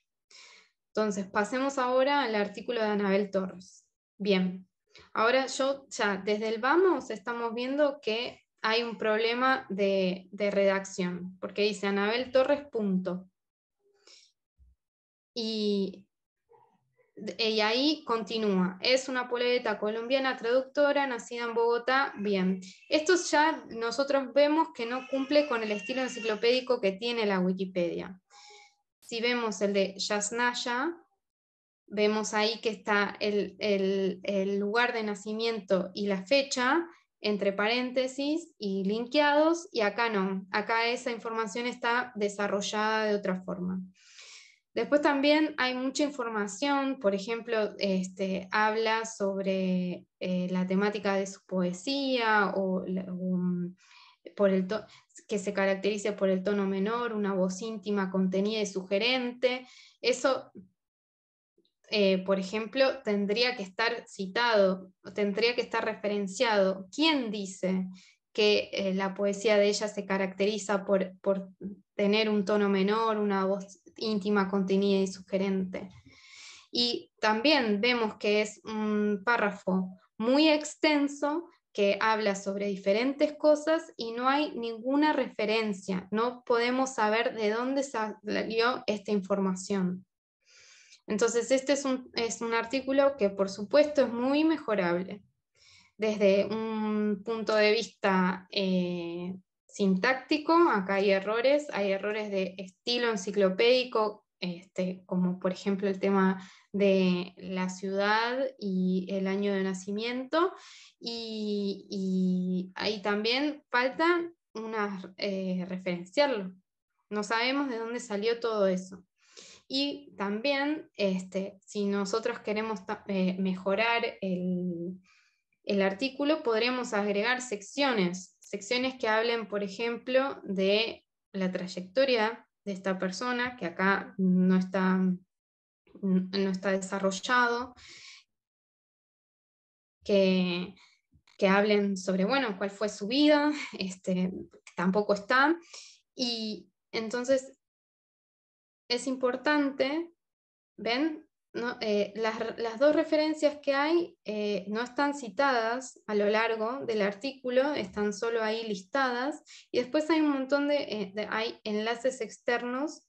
Entonces, pasemos ahora al artículo de Anabel Torres. Bien, Ahora yo ya desde el vamos estamos viendo que hay un problema de, redacción, porque dice Anabel Torres punto. Y, y ahí continúa. Es una poeta colombiana traductora, nacida en Bogotá. Bien, esto ya nosotros vemos que no cumple con el estilo enciclopédico que tiene la Wikipedia. Si vemos el de Yasnaya, vemos ahí que está el, lugar de nacimiento y la fecha entre paréntesis y linkeados, y acá no, acá esa información está desarrollada de otra forma. Después también hay mucha información, por ejemplo, este, habla sobre eh, la temática de su poesía o por el que se caracteriza por el tono menor, una voz íntima, contenida y sugerente. Eso eh, por ejemplo, tendría que estar citado, tendría que estar referenciado. ¿Quién dice que eh, la poesía de ella se caracteriza por, por, tener un tono menor, una voz íntima, contenida y sugerente? Y también vemos que es un párrafo muy extenso que habla sobre diferentes cosas y no hay ninguna referencia, no podemos saber de dónde salió esta información. Entonces, este es un, artículo que, por supuesto, es muy mejorable desde un punto de vista eh, sintáctico. Acá hay errores, hay errores de estilo enciclopédico, este, como por ejemplo el tema de la ciudad y el año de nacimiento. Y, ahí también falta una eh, referenciarlo. No sabemos de dónde salió todo eso. Y también, este, si nosotros queremos eh, mejorar el, artículo, podremos agregar secciones, secciones que hablen, por ejemplo, de la trayectoria de esta persona, que acá no está, no está desarrollado, que, que hablen sobre, bueno, cuál fue su vida, este, tampoco está. Y entonces es importante, ven, eh, las, dos referencias que hay eh, no están citadas a lo largo del artículo, están solo ahí listadas, y después hay un montón de, eh, hay enlaces externos,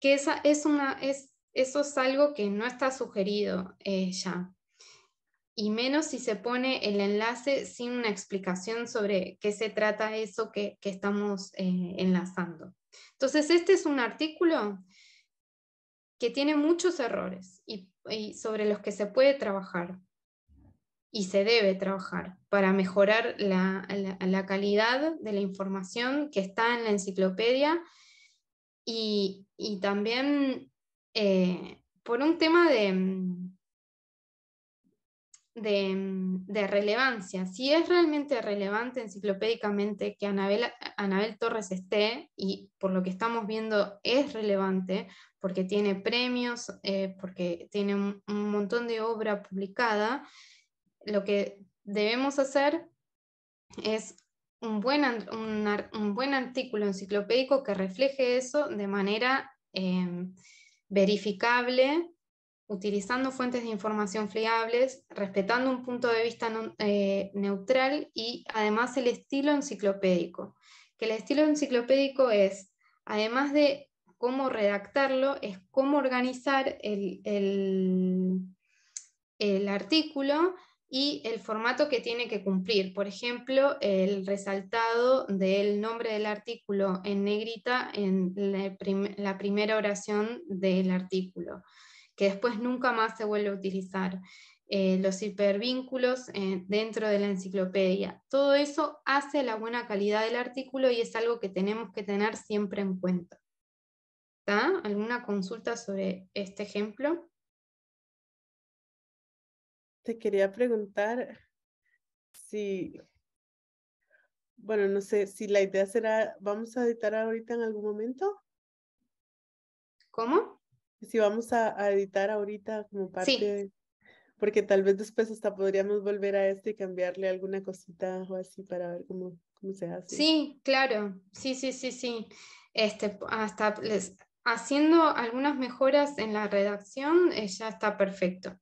que esa es eso es algo que no está sugerido ya, y menos si se pone el enlace sin una explicación sobre qué se trata eso que estamos enlazando. Entonces, este es un artículo que tiene muchos errores y, sobre los que se puede trabajar y se debe trabajar para mejorar la, calidad de la información que está en la enciclopedia y, también eh, por un tema de, mm, Mm, de, relevancia. Si es realmente relevante enciclopédicamente que Anabel, Torres esté, y por lo que estamos viendo es relevante, porque tiene premios, eh, porque tiene un, montón de obra publicada, lo que debemos hacer es un buen, artículo enciclopédico que refleje eso de manera em, verificable utilizando fuentes de información fiables, respetando un punto de vista eh, neutral y además el estilo enciclopédico. Que el estilo enciclopédico es, además de cómo redactarlo, es cómo organizar el, artículo y el formato que tiene que cumplir. Por ejemplo, el resaltado del nombre del artículo en negrita en la primera oración del artículo que después nunca más se vuelve a utilizar, eh, los hipervínculos eh, dentro de la enciclopedia. Todo eso hace la buena calidad del artículo y es algo que tenemos que tener siempre en cuenta. ¿Alguna consulta sobre este ejemplo? Te quería preguntar si, bueno, no sé, si la idea será, ¿vamos a editar ahorita en algún momento? ¿Cómo? si vamos a, editar ahorita como parte, porque tal vez después hasta podríamos volver a esto y cambiarle alguna cosita o así para ver cómo, cómo se hace. Sí, claro, sí, sí, sí, sí. Este, hasta haciendo algunas mejoras en la redacción eh, ya está perfecto.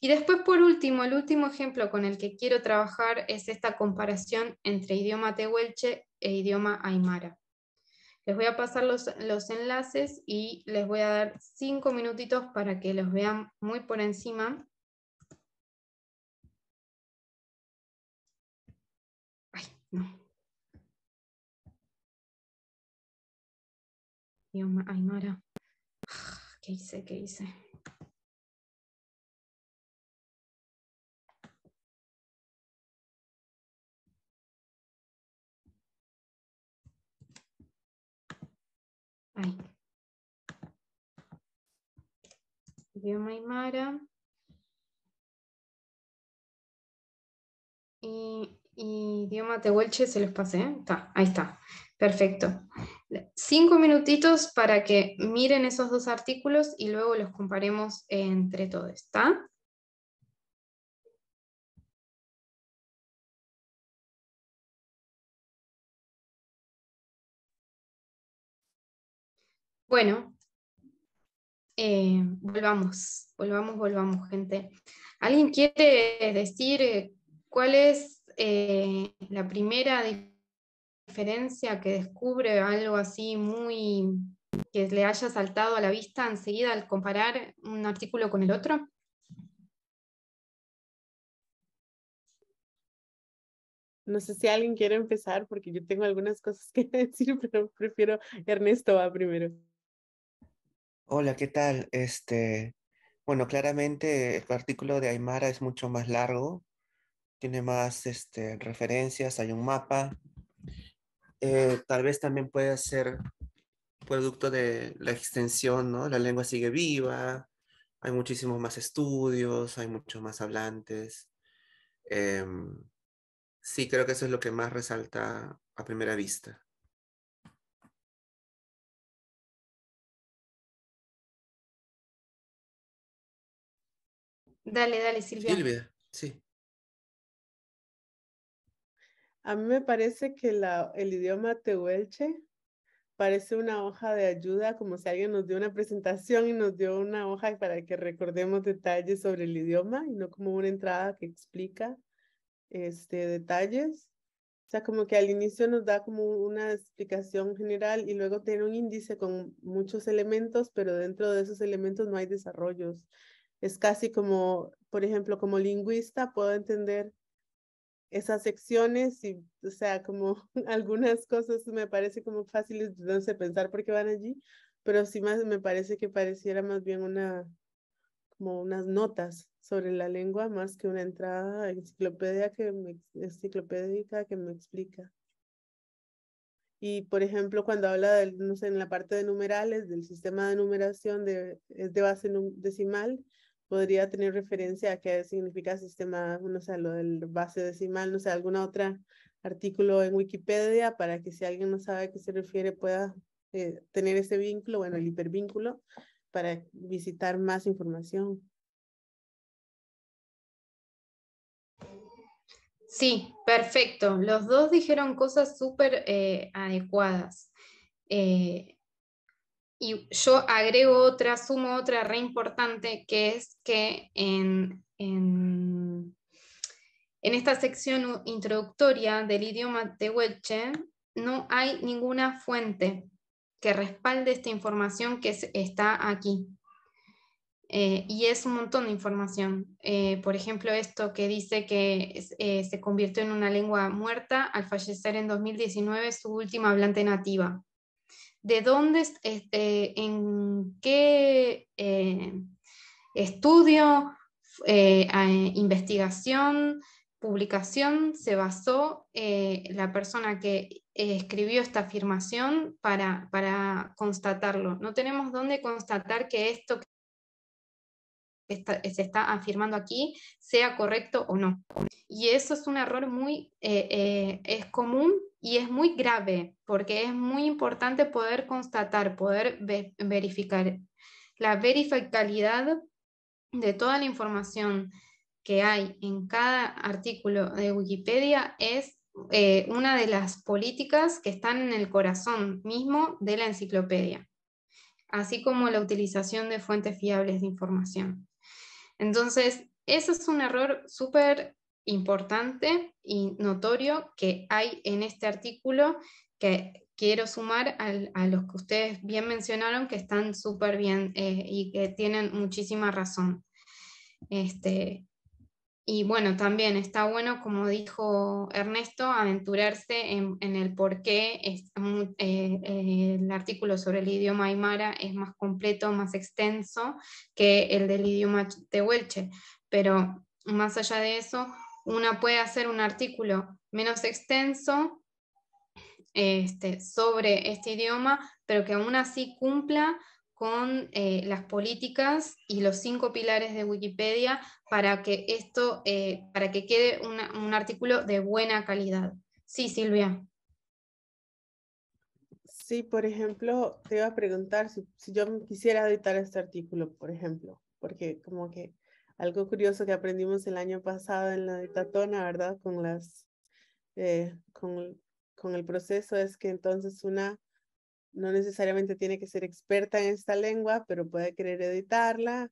Y después, por último, el último ejemplo con el que quiero trabajar es esta comparación entre idioma tehuelche e idioma aymara. Les voy a pasar los, enlaces y les voy a dar cinco minutitos para que los vean muy por encima. Ay, no. Ay, Mara. Ah, ¿Qué hice? ¿Qué hice? Ahí. Idioma Aymara. Y, idioma Tehuelche se los pasé. ¿eh? ahí está. Perfecto. Cinco minutitos para que miren esos dos artículos y luego los comparemos entre todos. ¿Está? Bueno, eh, volvamos, volvamos, volvamos, gente. ¿Alguien quiere decir eh, cuál es eh, la primera diferencia que descubre algo así muy que le haya saltado a la vista enseguida al comparar un artículo con el otro? No sé si alguien quiere empezar porque yo tengo algunas cosas que <laughs> decir, pero prefiero Ernesto va primero. Hola, ¿qué tal? Este, bueno, claramente el artículo de Aymara es mucho más largo, tiene más este, referencias, hay un mapa. Eh, tal vez también puede ser producto de la extensión, ¿no? La lengua sigue viva, hay muchísimos más estudios, hay muchos más hablantes. Em, sí, creo que eso es lo que más resalta a primera vista. Dale, dale, Silvia. sí. A mí me parece que el idioma tehuelche parece una hoja de ayuda, como si alguien nos dio una presentación y nos dio una hoja para que recordemos detalles sobre el idioma y no como una entrada que explica este, detalles. O sea, como que al inicio nos da como una explicación general y luego tiene un índice con muchos elementos, pero dentro de esos elementos no hay desarrollos. Es casi como, por ejemplo, como lingüista puedo entender esas secciones y, o sea, como <laughs> algunas cosas me parece como fáciles de no sé, pensar por qué van allí, pero sí más me parece que pareciera más bien una, como unas notas sobre la lengua más que una entrada enciclopedia que enciclopédica que me explica. Y por ejemplo, cuando habla de, no sé, en la parte de numerales, del sistema de numeración de, es de base decimal, podría tener referencia a qué significa sistema, no sé, lo del base decimal, no sé, alguna otra artículo en Wikipedia para que si alguien no sabe a qué se refiere pueda eh, tener ese vínculo, bueno, el hipervínculo, para visitar más información. Sí, perfecto. Los dos dijeron cosas súper eh, adecuadas. Eh, y yo agrego otra, sumo otra re importante, que es que en, en, esta sección introductoria del idioma tehuelche no hay ninguna fuente que respalde esta información que está aquí. Eh, y es un montón de información. Eh, por ejemplo, esto que dice que eh, se convirtió en una lengua muerta al fallecer en 2019 su última hablante nativa de dónde, este, en qué eh, estudio, eh, eh, investigación, publicación se basó la persona que escribió esta afirmación para, para constatarlo. No tenemos dónde constatar que esto eh, se está afirmando aquí sea correcto o no. Y eso es un error muy, eh, eh, es común y es muy grave, porque es muy importante poder constatar, poder verificar la verificabilidad de toda la información que hay en cada artículo de Wikipedia es una de las políticas que están en el corazón mismo de la enciclopedia, así como la utilización de fuentes fiables de información. Entonces, ese es un error súper importante y notorio que hay en este artículo que quiero sumar a los que ustedes bien mencionaron que están súper bien eh, y que tienen muchísima razón. Este, y bueno, también está bueno, como dijo Ernesto, aventurarse en, el por qué eh, eh, el artículo sobre el idioma aymara es más completo, más extenso que el del idioma tehuelche. Pero más allá de eso, una puede hacer un artículo menos extenso este, sobre este idioma, pero que aún así cumpla con eh, las políticas y los cinco pilares de Wikipedia para que esto, eh, para que quede un artículo de buena calidad. Sí, Silvia. Sí, por ejemplo, te iba a preguntar si, yo quisiera editar este artículo, por ejemplo, porque como que algo curioso que aprendimos el año pasado en la de ¿verdad? Con, las, eh, con el proceso es que entonces una no necesariamente tiene que ser experta en esta lengua, pero puede querer editarla.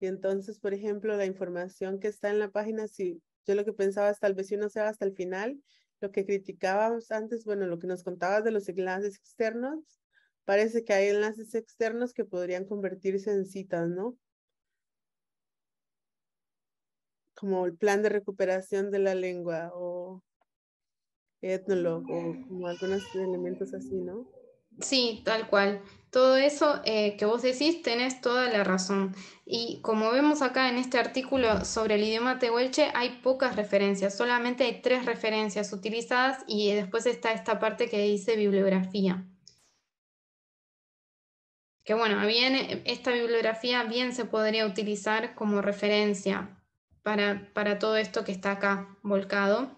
Y entonces, por ejemplo, la información que está en la página, si yo lo que pensaba es tal vez si uno se va hasta el final, lo que criticábamos antes, bueno, lo que nos contabas de los enlaces externos, parece que hay enlaces externos que podrían convertirse en citas, ¿no? Como el plan de recuperación de la lengua o etnólogo, o como algunos elementos así, ¿no? Sí, tal cual. Todo eso eh, que vos decís tenés toda la razón. Y como vemos acá en este artículo sobre el idioma tehuelche, hay pocas referencias, solamente hay tres referencias utilizadas y eh, después está esta parte que dice bibliografía. Que bueno, bien, eh, esta bibliografía bien se podría utilizar como referencia para, para todo esto que está acá volcado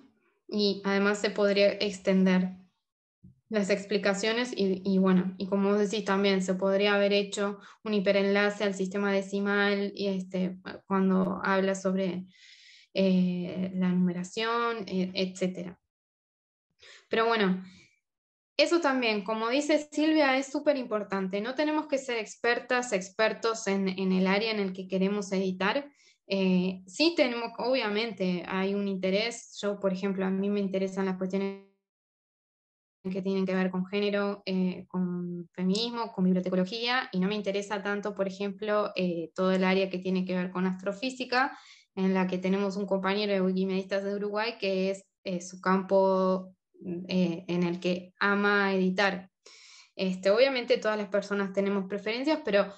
y además se podría extender las explicaciones y, bueno, y como decís también, se podría haber hecho un hiperenlace al sistema decimal y este, cuando habla sobre eh, la numeración, e, etcétera etc. Pero bueno, eso también, como dice Silvia, es súper importante. No tenemos que ser expertas, expertos en, el área en el que queremos editar. Eh, sí tenemos, obviamente, hay un interés. Yo, por ejemplo, a mí me interesan las cuestiones que tienen que ver con género, eh, con feminismo, con bibliotecología, y no me interesa tanto, por ejemplo, eh, todo el área que tiene que ver con astrofísica, en la que tenemos un compañero de Wikimedistas de Uruguay que es eh, su campo mm, en el que ama editar. Este, obviamente todas las personas tenemos preferencias, pero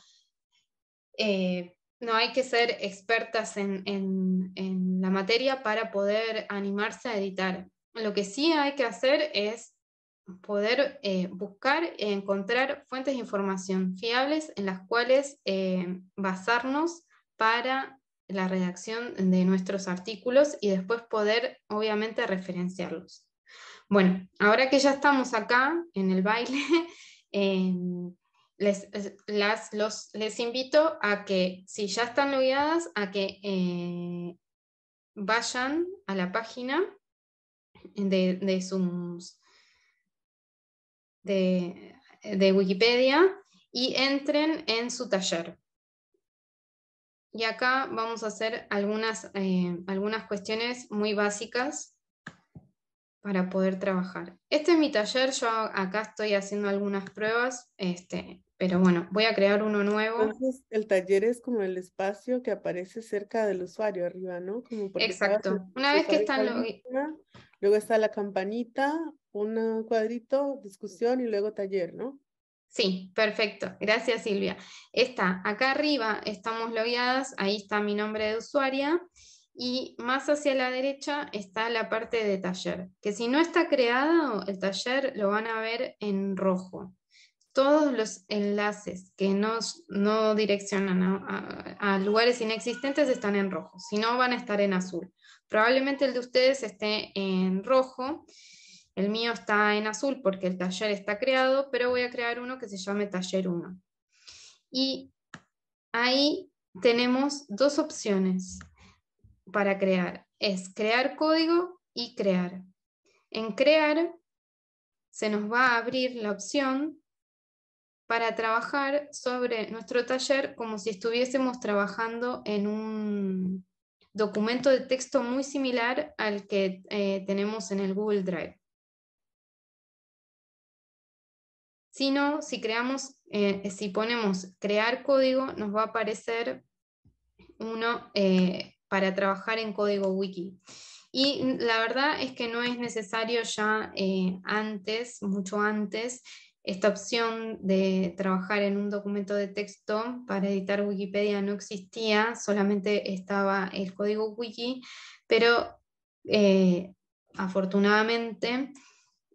no hay que ser expertas en la materia para poder animarse a editar. Lo que sí hay que hacer es poder eh, buscar e encontrar fuentes de información fiables en las cuales eh, basarnos para la redacción de nuestros artículos y después poder, obviamente, referenciarlos. Bueno, ahora que ya estamos acá en el baile, <laughs> eh, les, invito a que, si ya están logueadas, a que vayan a la página de, de sus de, Wikipedia y entren en su taller. Y acá vamos a hacer algunas, eh, algunas cuestiones muy básicas para poder trabajar. Este es mi taller, yo acá estoy haciendo algunas pruebas, este, pero bueno, voy a crear uno nuevo. el taller es como el espacio que aparece cerca del usuario arriba, ¿no? Como Exacto. Una vez que están... Luego está la campanita un cuadrito, discusión y luego taller, ¿no? Sí, perfecto. Gracias, Silvia. Está acá arriba, estamos logueadas, ahí está mi nombre de usuaria. Y más hacia la derecha está la parte de taller, que si no está creado, el taller lo van a ver en rojo. Todos los enlaces que no direccionan a lugares inexistentes están en rojo, si no van a estar en azul. Probablemente el de ustedes esté en rojo el mío está en azul porque el taller está creado, pero voy a crear uno que se llame taller 1. Y ahí tenemos dos opciones para crear. Es crear código y crear. En crear se nos va a abrir la opción para trabajar sobre nuestro taller como si estuviésemos trabajando en un documento de texto muy similar al que eh, tenemos en el Google Drive. sino si creamos, eh, si ponemos crear código, nos va a aparecer uno eh, para trabajar en código wiki. Y la verdad es que no es necesario ya eh, antes, mucho antes, esta opción de trabajar en un documento de texto para editar Wikipedia no existía, solamente estaba el código wiki, pero afortunadamente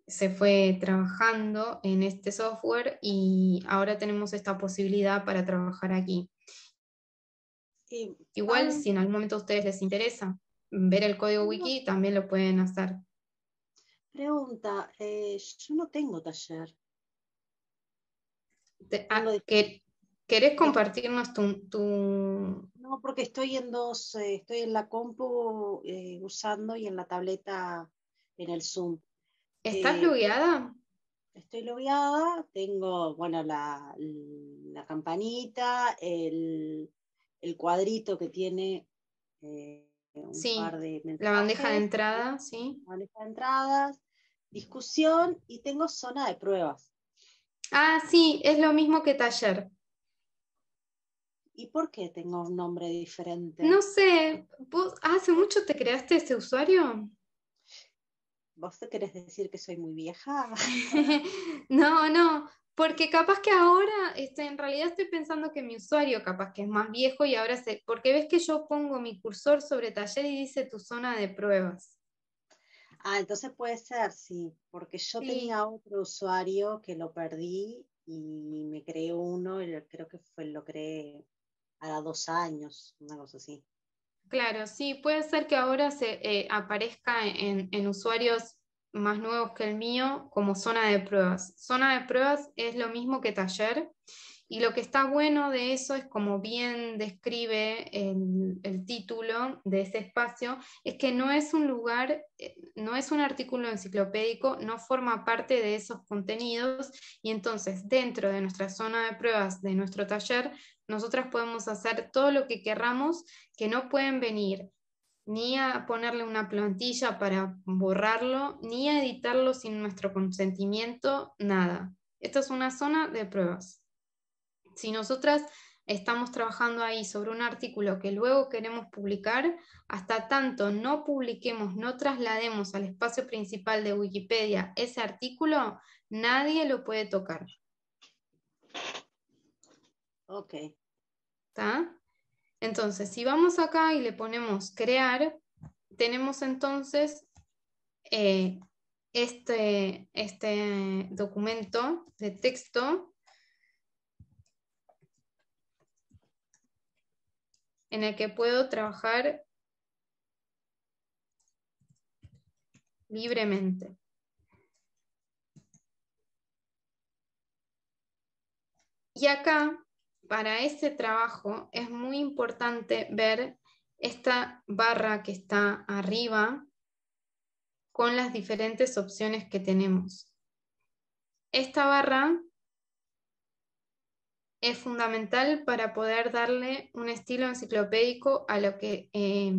se fue trabajando en este software y ahora tenemos esta posibilidad para trabajar aquí. Igual, ah, si en algún momento a ustedes les interesa ver el código wiki, también lo pueden hacer. Pregunta, eh, yo no tengo taller. Ah, que, ¿Querés compartirnos tu, No, porque estoy en dos, eh, estoy en la compu eh, usando y en la tableta en el Zoom. ¿Estás eh, logueada? Estoy logueada, tengo, bueno, la, campanita, el, cuadrito que tiene eh, un par de La bandeja de entrada, sí. bandeja de entradas, discusión y tengo zona de pruebas. Ah, sí, es lo mismo que taller. ¿Y por qué tengo un nombre diferente? No sé, hace mucho te creaste ese usuario? ¿Vos querés decir que soy muy vieja? <laughs> no, no, porque capaz que ahora, este, en realidad estoy pensando que mi usuario capaz que es más viejo y ahora sé, porque ves que yo pongo mi cursor sobre taller y dice tu zona de pruebas. Ah, entonces puede ser, sí, porque yo tenía otro usuario que lo perdí y me creé uno, y creo que fue, lo creé a dos años, una cosa así. Claro, sí, puede ser que ahora se eh, aparezca en, usuarios más nuevos que el mío como zona de pruebas. Zona de pruebas es lo mismo que taller y lo que está bueno de eso es como bien describe el título de ese espacio, es que no es un lugar, eh, no es un artículo enciclopédico, no forma parte de esos contenidos y entonces dentro de nuestra zona de pruebas de nuestro taller nosotras podemos hacer todo lo que querramos, que no pueden venir ni a ponerle una plantilla para borrarlo, ni a editarlo sin nuestro consentimiento, nada. Esta es una zona de pruebas. Si nosotras estamos trabajando ahí sobre un artículo que luego queremos publicar, hasta tanto no publiquemos, no traslademos al espacio principal de Wikipedia ese artículo, nadie lo puede tocar. Ok. Entonces, si vamos acá y le ponemos crear, tenemos entonces eh, este, este documento de texto en el que puedo trabajar libremente. Y acá para este trabajo es muy importante ver esta barra que está arriba con las diferentes opciones que tenemos. Esta barra es fundamental para poder darle un estilo enciclopédico a lo que eh,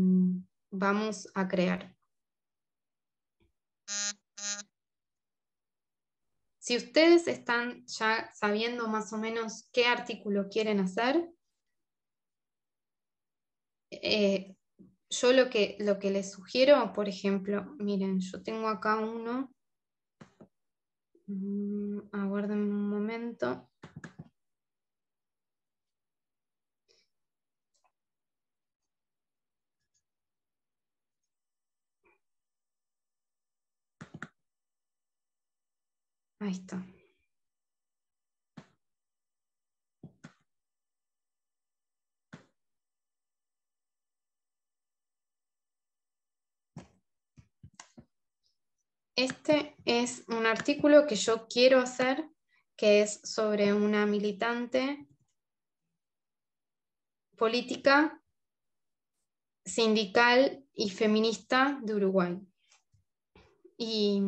vamos a crear. Si ustedes están ya sabiendo más o menos qué artículo quieren hacer, eh, yo lo que, lo que les sugiero, por ejemplo, miren, yo tengo acá uno, mm, aguarden un momento. Ahí está. Este es un artículo que yo quiero hacer, que es sobre una militante política, sindical y feminista de Uruguay. Y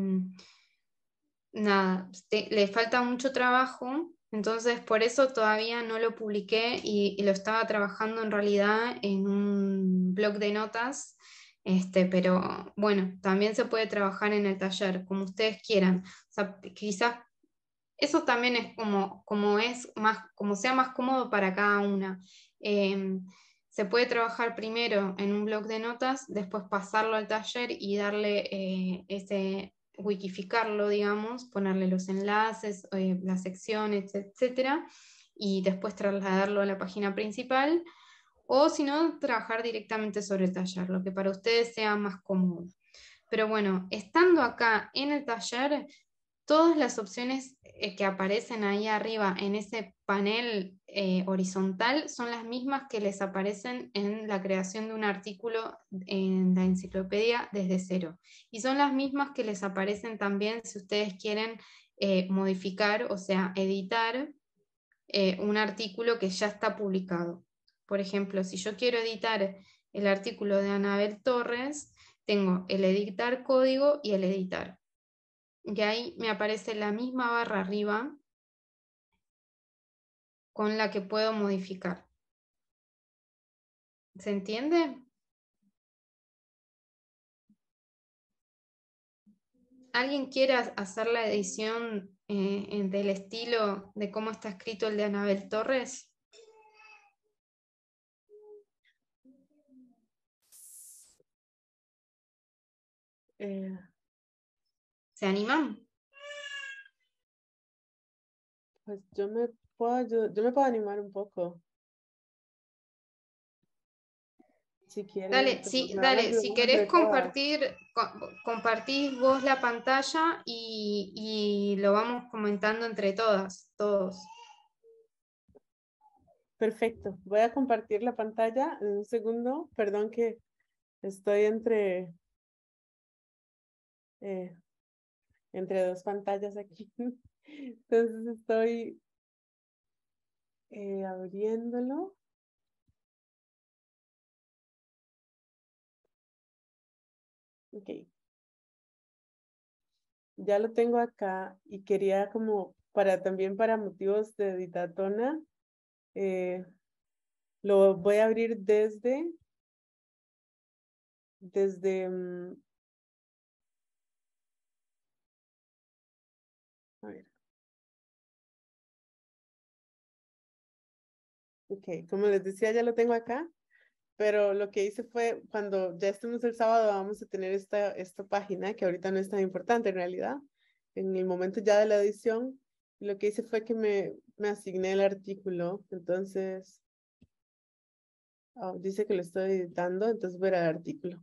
nada, le falta mucho trabajo, entonces por eso todavía no lo publiqué y, lo estaba trabajando en realidad en un blog de notas, este, pero bueno, también se puede trabajar en el taller, como ustedes quieran. O quizás eso también es como, como, es más, como sea más cómodo para cada una. Eh, se puede trabajar primero en un blog de notas, después pasarlo al taller y darle eh, ese, wikificarlo, digamos, ponerle los enlaces, eh, las secciones, etcétera, y después trasladarlo a la página principal, o si no, trabajar directamente sobre el taller, lo que para ustedes sea más cómodo. Pero bueno, estando acá en el taller, todas las opciones eh, que aparecen ahí arriba en ese panel eh, horizontal son las mismas que les aparecen en la creación de un artículo en la enciclopedia desde cero. Y son las mismas que les aparecen también si ustedes quieren eh, modificar, o sea, editar un artículo que ya está publicado. Por ejemplo, si yo quiero editar el artículo de Anabel Torres, tengo el editar código y el editar y ahí me aparece la misma barra arriba con la que puedo modificar. ¿Se entiende? ¿Alguien quiere hacer la edición eh, del estilo de cómo está escrito el de Anabel Torres? Eh, ¿Se animan? Pues yo me puedo yo me puedo animar un poco. Si quieres, dale, pues, sí, dale. si querés compartir, compartís vos la pantalla y, y, lo vamos comentando entre todas, todos. Perfecto, voy a compartir la pantalla en un segundo, perdón que estoy entre... Eh, entre dos pantallas aquí. <laughs> Entonces estoy eh, abriéndolo. Ok. Ya lo tengo acá y quería como para también para motivos de editatona. Eh, lo voy a abrir desde, desde mm, A ver. Ok, como les decía, ya lo tengo acá, pero lo que hice fue, cuando ya estemos el sábado, vamos a tener esta, esta página, que ahorita no es tan importante en realidad, en el momento ya de la edición, lo que hice fue que me, me asigné el artículo, entonces oh, dice que lo estoy editando, entonces voy el artículo.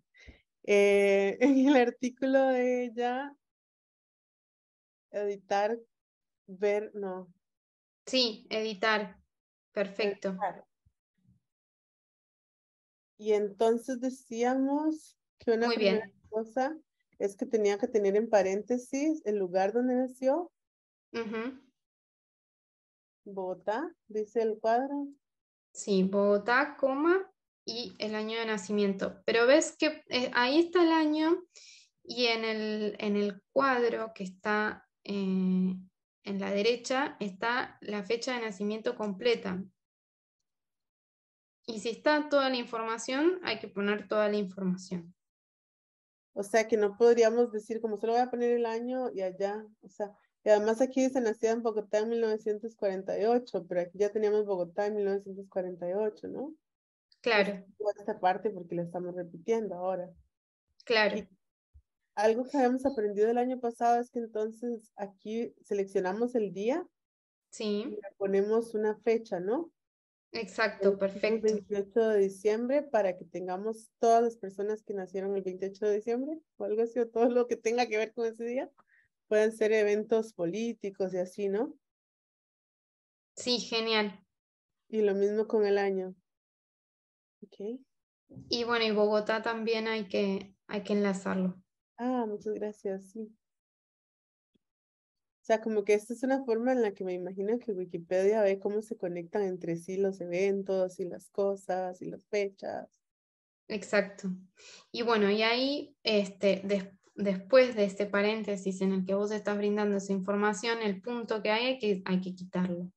Eh, <laughs> en el artículo de ella editar, ver, no. Sí, editar. Perfecto. Y entonces decíamos que una cosa es que tenía que tener en paréntesis el lugar donde nació. Bogotá, dice el cuadro. Sí, Bogotá, coma y el año de nacimiento. Pero ves que eh, ahí está el año y en el, en el cuadro que está eh, en la derecha está la fecha de nacimiento completa. Y si está toda la información, hay que poner toda la información. O sea que no podríamos decir como lo voy a poner el año y allá. O sea, y además aquí dice nacida en Bogotá en 1948, pero aquí ya teníamos Bogotá en 1948, ¿no? Claro. Esta parte porque la estamos repitiendo ahora. Claro algo que habíamos aprendido el año pasado es que entonces aquí seleccionamos el día. Sí. Y ponemos una fecha, ¿no? Exacto, perfecto. El 28 de diciembre para que tengamos todas las personas que nacieron el 28 de diciembre o algo así, o todo lo que tenga que ver con ese día. Pueden ser eventos políticos y así, ¿no? Sí, genial. Y lo mismo con el año. okay Y bueno, y Bogotá también hay que, hay que enlazarlo. Ah, muchas gracias, sí. O sea, como que esta es una forma en la que me imagino que Wikipedia ve cómo se conectan entre sí los eventos y las cosas y las fechas. Exacto. Y bueno, y ahí, este, después de este paréntesis en el que vos estás brindando esa información, el punto que hay, hay que, hay que quitarlo.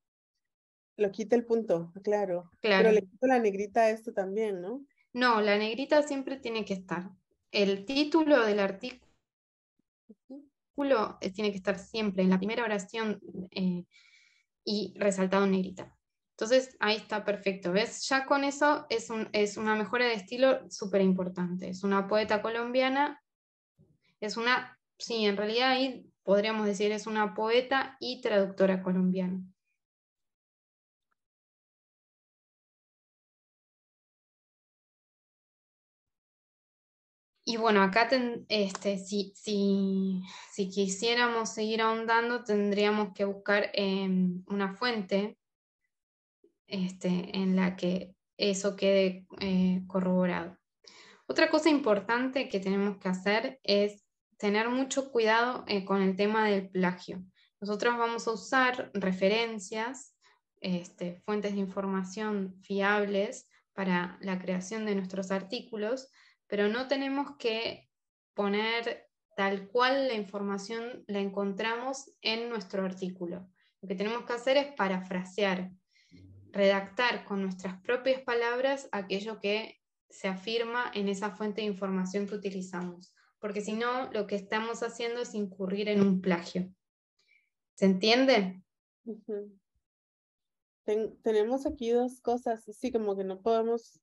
Lo quita el punto, claro. Pero le quito la negrita a esto también, ¿no? No, la negrita siempre tiene que estar el título del artículo eh, tiene que estar siempre en la primera oración eh, y resaltado en negrita. Entonces ahí está perfecto, ¿ves? Ya con eso es, una mejora de estilo súper importante. Es una poeta colombiana, es una, sí, en realidad ahí podríamos decir es una poeta y traductora colombiana. Y bueno, acá este, si, quisiéramos seguir ahondando, tendríamos que buscar una fuente este, en la que eso quede eh, corroborado. Otra cosa importante que tenemos que hacer es tener mucho cuidado eh, con el tema del plagio. Nosotros vamos a usar referencias, este, fuentes de información fiables para la creación de nuestros artículos, pero no tenemos que poner tal cual la información la encontramos en nuestro artículo. Lo que tenemos que hacer es parafrasear, redactar con nuestras propias palabras aquello que se afirma en esa fuente de información que utilizamos, porque si no, lo que estamos haciendo es incurrir en un plagio. ¿Se entiende? tenemos aquí dos cosas, así como que no podemos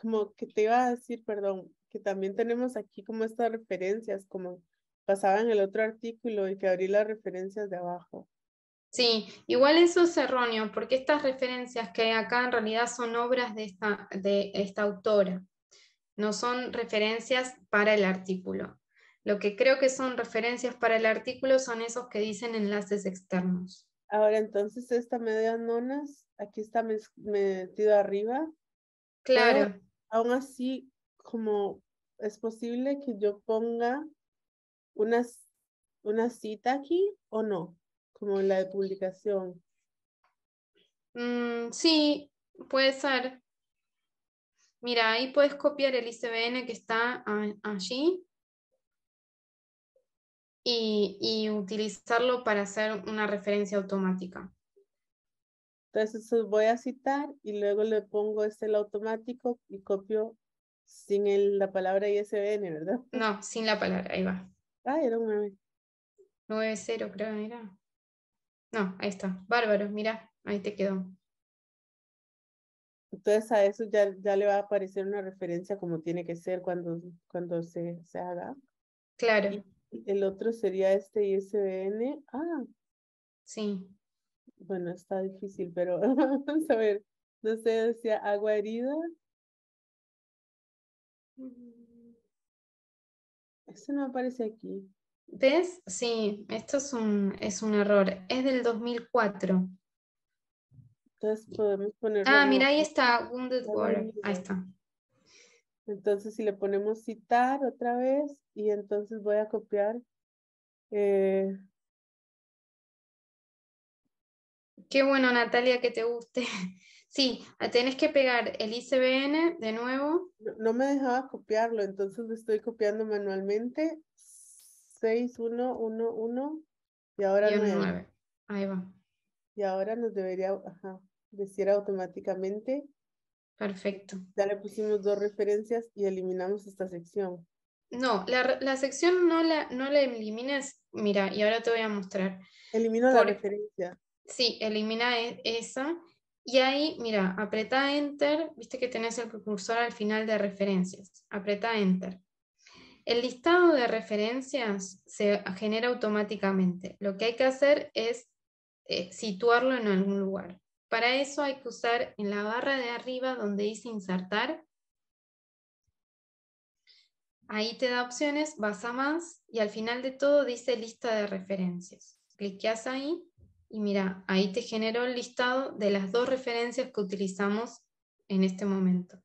como que te iba a decir, perdón, que también tenemos aquí como estas referencias, como pasaba en el otro artículo y que abrí las referencias de abajo. Sí, igual eso es erróneo, porque estas referencias que hay acá en realidad son obras de esta, de esta autora, no son referencias para el artículo. Lo que creo que son referencias para el artículo son esos que dicen enlaces externos. Ahora entonces esta media nonas, aquí está metido arriba. Claro. aún así, como es posible que yo ponga una, una cita aquí o no, como la de publicación. Mm, sí, puede ser. Mira, ahí puedes copiar el ICBN que está allí y, utilizarlo para hacer una referencia automática. Entonces voy a citar y luego le pongo este el automático y copio sin la palabra ISBN, ¿verdad? No, sin la palabra, ahí va. Ah, era un 9. 9-0, creo, mira. No, ahí está. Bárbaro, mira, ahí te quedó. Entonces a eso ya, ya le va a aparecer una referencia como tiene que ser cuando, cuando se, se haga. Claro. El otro sería este ISBN. Ah. Sí. Bueno, está difícil, pero <laughs> vamos a ver. No sé, decía agua herida. Eso no aparece aquí. ¿Ves? Sí, esto es un, es un error. Es del 2004. Entonces podemos poner. Ah, mira, ahí está, Wounded War. Ahí está. Entonces, si le ponemos citar otra vez, y entonces voy a copiar. Eh, Qué bueno, Natalia, que te guste. <laughs> Sí, ah, tienes que pegar el ICBN de nuevo. No, me dejaba copiarlo, entonces lo estoy copiando manualmente. 6111 y ahora y ahora 9. Ahí va. Y ahora nos debería ajá, decir automáticamente Perfecto. Ya le pusimos dos referencias y eliminamos esta sección. No, la, sección no la, no eliminas. Mira, y ahora te voy a mostrar. Elimina la referencia. Sí, elimina e, esa. Y ahí, mira, apretá Enter. Viste que tenés el cursor al final de referencias. Apreta Enter. El listado de referencias se genera automáticamente. Lo que hay que hacer es eh, situarlo en algún lugar. Para eso hay que usar en la barra de arriba donde dice insertar. Ahí te da opciones, vas a más y al final de todo dice lista de referencias. Cliqueas ahí y mira, ahí te generó el listado de las dos referencias que utilizamos en este momento.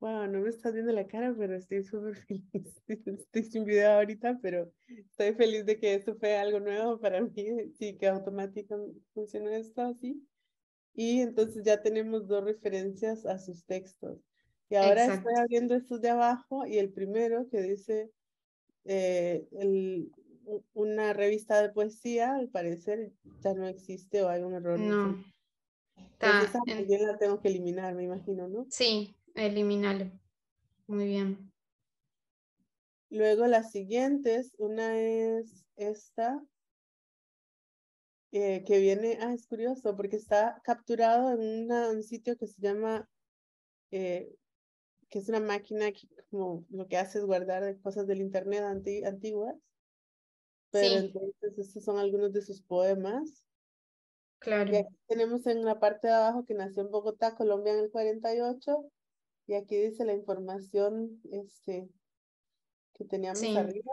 Wow, no me estás viendo la cara, pero estoy súper <laughs> feliz. Estoy sin video ahorita, pero estoy feliz de que esto fue algo nuevo para mí. Sí, que automáticamente funcionó esto así. Y entonces ya tenemos dos referencias a sus textos. Y ahora estoy abriendo estos de abajo y el primero que dice eh, el, una revista de poesía, al parecer ya no existe o hay un error. No. yo la tengo que eliminar, me imagino, ¿no? Sí, elimínalo. Muy bien. Luego las siguientes, una es esta, que viene, ah, es curioso, porque está capturado en un sitio que se llama, eh, que es una máquina que como lo que hace es guardar cosas del Internet anti, antiguas. Pero entonces estos son algunos de sus poemas. Claro. tenemos en la parte de abajo que nació en Bogotá, Colombia, en el 48. Y aquí dice la información este, que teníamos arriba.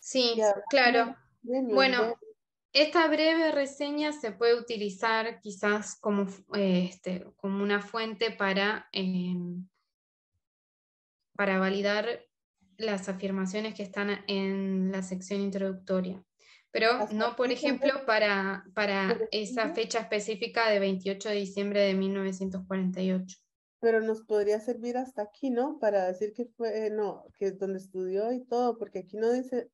Sí, claro. Bueno, esta breve reseña se puede utilizar quizás como, este, como una fuente para, em, para validar las afirmaciones que están en la sección introductoria, pero no, por ejemplo, para, para esa fecha específica de 28 de diciembre de 1948 pero nos podría servir hasta aquí, ¿no? Para decir que fue, no, que es donde estudió y todo, porque aquí no dice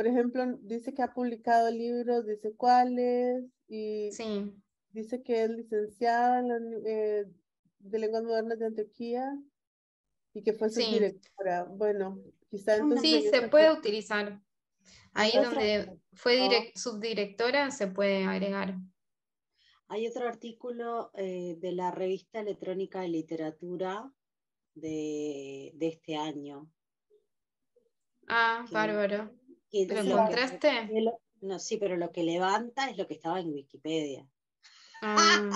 por ejemplo, dice que ha publicado libros, dice cuáles, y sí. dice que es licenciada eh, de lenguas modernas de Antioquia y que fue subdirectora Bueno, quizás Sí, se puede utilizar. Ahí donde fue oh. subdirectora se puede agregar. Hay otro artículo eh, de la revista electrónica de literatura de, este año. Ah, bárbaro. ¿Lo encontraste? no, sí, pero lo que levanta es lo que estaba en Wikipedia. Ah.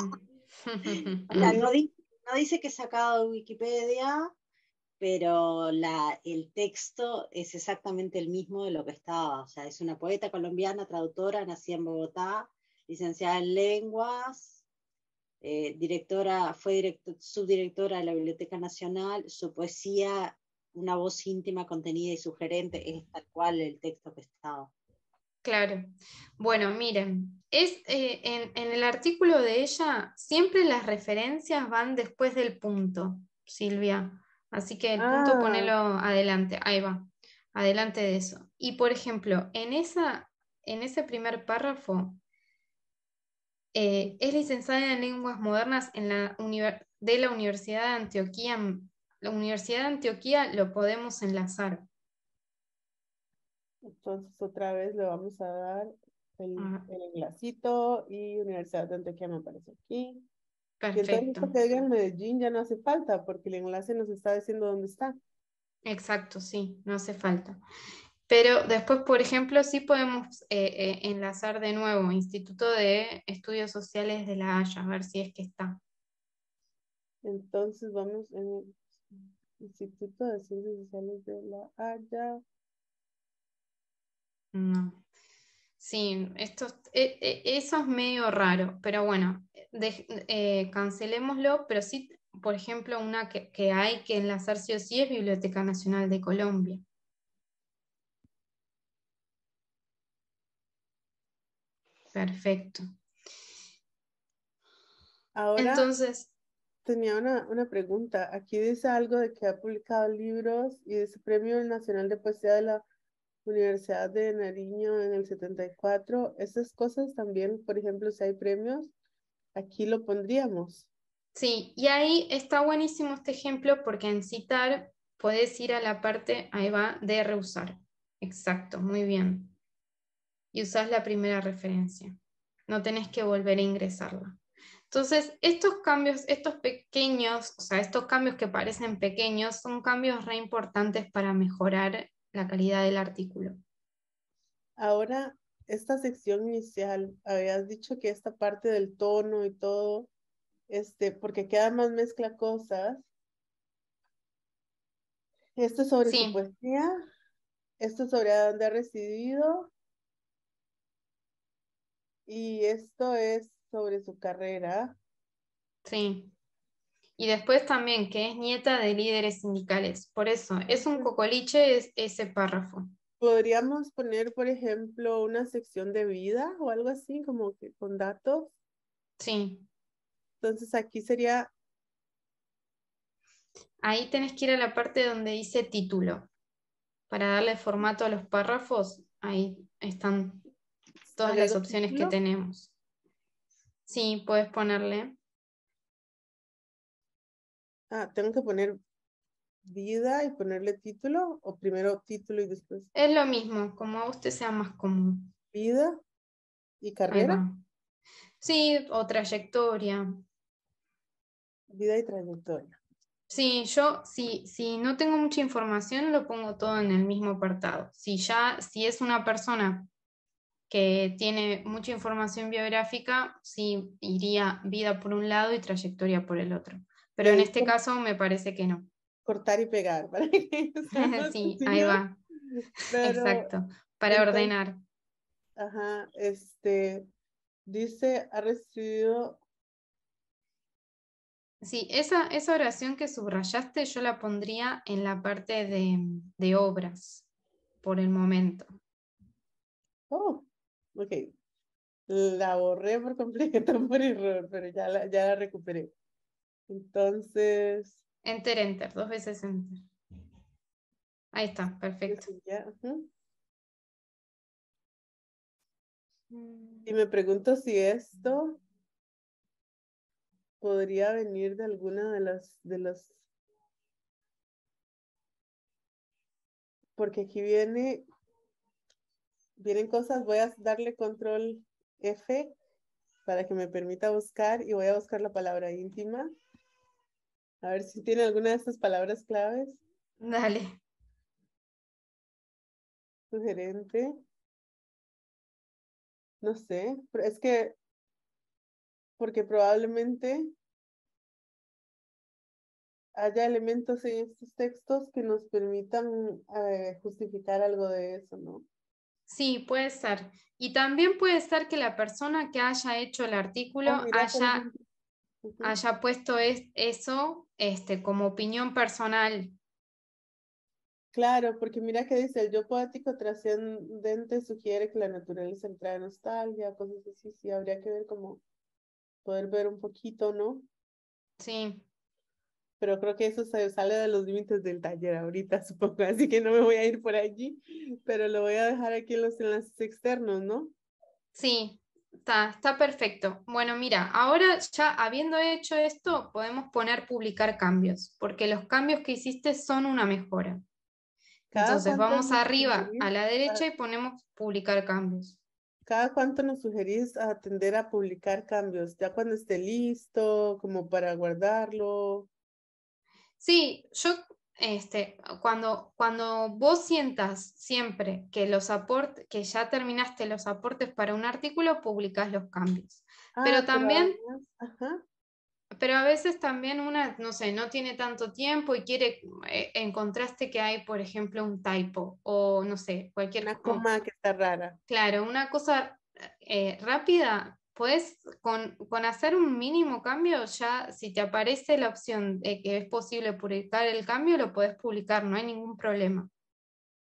<laughs> no, dice que es sacado de Wikipedia, pero la, el texto es exactamente el mismo de lo que estaba. O sea, es una poeta colombiana, traductora, nacida en Bogotá, licenciada en lenguas, eh, directora, fue subdirectora de la Biblioteca Nacional, su poesía una voz íntima, contenida y sugerente, es tal cual el texto que está. Claro. Bueno, miren, es, eh, en, el artículo de ella siempre las referencias van después del punto, Silvia. Así que el punto ah. ponelo adelante, ahí va, adelante de eso. Y por ejemplo, en, esa, en ese primer párrafo, eh, es licenciada en lenguas modernas en la de la Universidad de Antioquía la Universidad de Antioquía lo podemos enlazar. Entonces otra vez le vamos a dar el, ah. el, enlacito y Universidad de Antioquia me aparece aquí. Perfecto. que diga en Medellín ya no hace falta porque el enlace nos está diciendo dónde está. Exacto, sí, no hace falta. Pero después, por ejemplo, sí podemos eh, eh, enlazar de nuevo Instituto de Estudios Sociales de La Haya, a ver si es que está. Entonces vamos en Instituto de Ciencias Sociales de La Haya. Mm. Sí, esto, e, e, eso es medio raro, pero bueno, eh, cancelémoslo, pero sí, por ejemplo, una que, hay que enlazar sí o sí es Biblioteca Nacional de Colombia. Perfecto. Ahora, Entonces, tenía una, una, pregunta. Aquí dice algo de que ha publicado libros y su Premio Nacional de Poesía de la Universidad de Nariño en el 74. Esas cosas también, por ejemplo, si hay premios, aquí lo pondríamos. Sí, y ahí está buenísimo este ejemplo porque en citar puedes ir a la parte, ahí va, de reusar. Exacto, muy bien. Y usas la primera referencia. No tenés que volver a ingresarla. Entonces, estos cambios, estos pequeños, o sea, estos cambios que parecen pequeños, son cambios re importantes para mejorar la calidad del artículo. Ahora, esta sección inicial, habías dicho que esta parte del tono y todo, este, porque queda más mezcla cosas. Esto es sobre sí. esto es sobre dónde ha residido, y esto es sobre su carrera. Sí. Y después también que es nieta de líderes sindicales. Por eso, es un cocoliche es ese párrafo. Podríamos poner, por ejemplo, una sección de vida o algo así, como que con datos. Sí. Entonces aquí sería... Ahí tenés que ir a la parte donde dice título. Para darle formato a los párrafos, ahí están todas las opciones que tenemos. Sí, puedes ponerle. Ah, tengo que poner vida y ponerle título o primero título y después. Es lo mismo, como a usted sea más común. Vida y carrera. Sí, o trayectoria. Vida y trayectoria. Sí, yo si, si no tengo mucha información lo pongo todo en el mismo apartado. Si ya, si es una persona que tiene mucha información biográfica, sí iría vida por un lado y trayectoria por el otro. Pero en este caso me parece que no. Cortar y pegar. Para <laughs> sí, ahí va. Exacto, para ordenar. Ajá, este, dice, ha recibido... Sí, esa, esa oración que subrayaste yo la pondría en la parte de, de obras, por el momento. Oh, ok, la borré por completo <laughs> por error, pero ya la, ya la recuperé. Entonces... Enter, enter, dos veces enter. Ahí está, perfecto. Y mm. me pregunto si esto podría venir de alguna de las de las porque aquí viene vienen cosas, voy a darle control F para que me permita buscar y voy a buscar la palabra íntima. A ver si tiene alguna de estas palabras claves. Dale. Sugerente. No sé, es que, porque probablemente haya elementos en estos textos que nos permitan eh, justificar algo de eso, ¿no? Sí, puede ser. Y también puede ser que la persona que haya hecho el artículo haya, haya, puesto eso este, como opinión personal. Claro, porque mira que dice, el yo poético trascendente sugiere que la naturaleza entra en nostalgia, cosas así, sí, habría que ver como poder ver un poquito, ¿no? Sí pero creo que eso sale de los límites del taller ahorita, <laughs> supongo, así que no me voy a ir por allí, pero lo voy a dejar aquí en los enlaces externos, ¿no? Sí, está, está perfecto. Bueno, mira, ahora ya habiendo hecho esto, podemos poner publicar cambios, porque los cambios que hiciste son una mejora. Entonces vamos arriba a la derecha y ponemos publicar cambios. ¿Cada cuánto nos sugerís atender a publicar cambios? Ya cuando esté listo, como para guardarlo. Sí, yo este, cuando, cuando vos sientas siempre que, los que ya terminaste los aportes para un artículo, publicás los cambios. pero ah, también, pero, a veces también una, no sé, no tiene tanto tiempo y quiere, eh, encontraste que hay, por ejemplo, un typo o no sé, cualquier Una coma que está rara. Claro, una cosa eh, rápida puedes con, con, hacer un mínimo cambio, ya si te aparece la opción de que es posible publicar el cambio, lo puedes publicar, no hay ningún problema.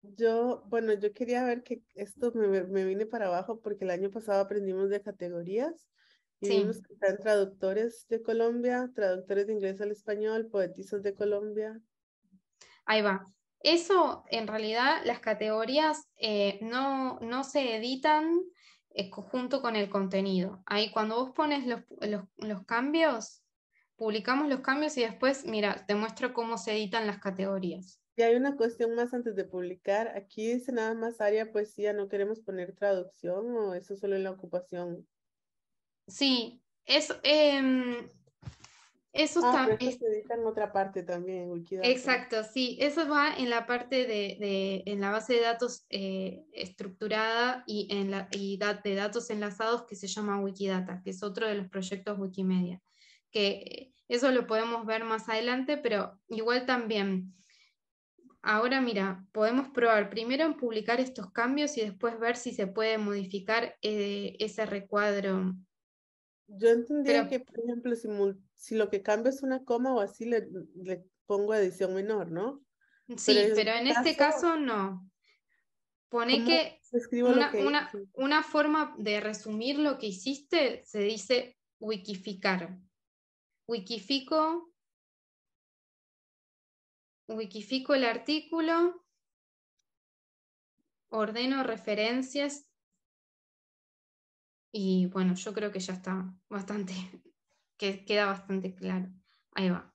Yo, bueno, yo quería ver que esto me, me vine para abajo porque el año pasado aprendimos de categorías y vimos que están traductores de Colombia, traductores de inglés al español, poetizos de Colombia. Ahí va. Eso, en realidad, las categorías eh, no, no se editan, conjunto con el contenido. Ahí cuando vos pones los, cambios, publicamos los cambios y después, mira, te muestro cómo se editan las categorías. Y hay una cuestión más antes de publicar. Aquí dice nada más área poesía, ¿no queremos poner traducción o eso solo en la ocupación? Sí, es, em, eso ah, está. en otra parte también, Wikidata. Exacto, sí. Eso va en la parte de, en la base de datos eh, estructurada y, en la, y de datos enlazados que se llama Wikidata, que es otro de los proyectos Wikimedia. Que eso lo podemos ver más adelante, pero igual también. Ahora mira, podemos probar primero en publicar estos cambios y después ver si se puede modificar eh, ese recuadro. Yo entendía que, por ejemplo, si si lo que cambio es una coma o así, le, le pongo edición menor, ¿no? Sí, pero, en, este caso no. Pone que, una, una, una, forma de resumir lo que hiciste se dice wikificar. Wikifico, wikifico el artículo, ordeno referencias y bueno, yo creo que ya está bastante que queda bastante claro. Ahí va.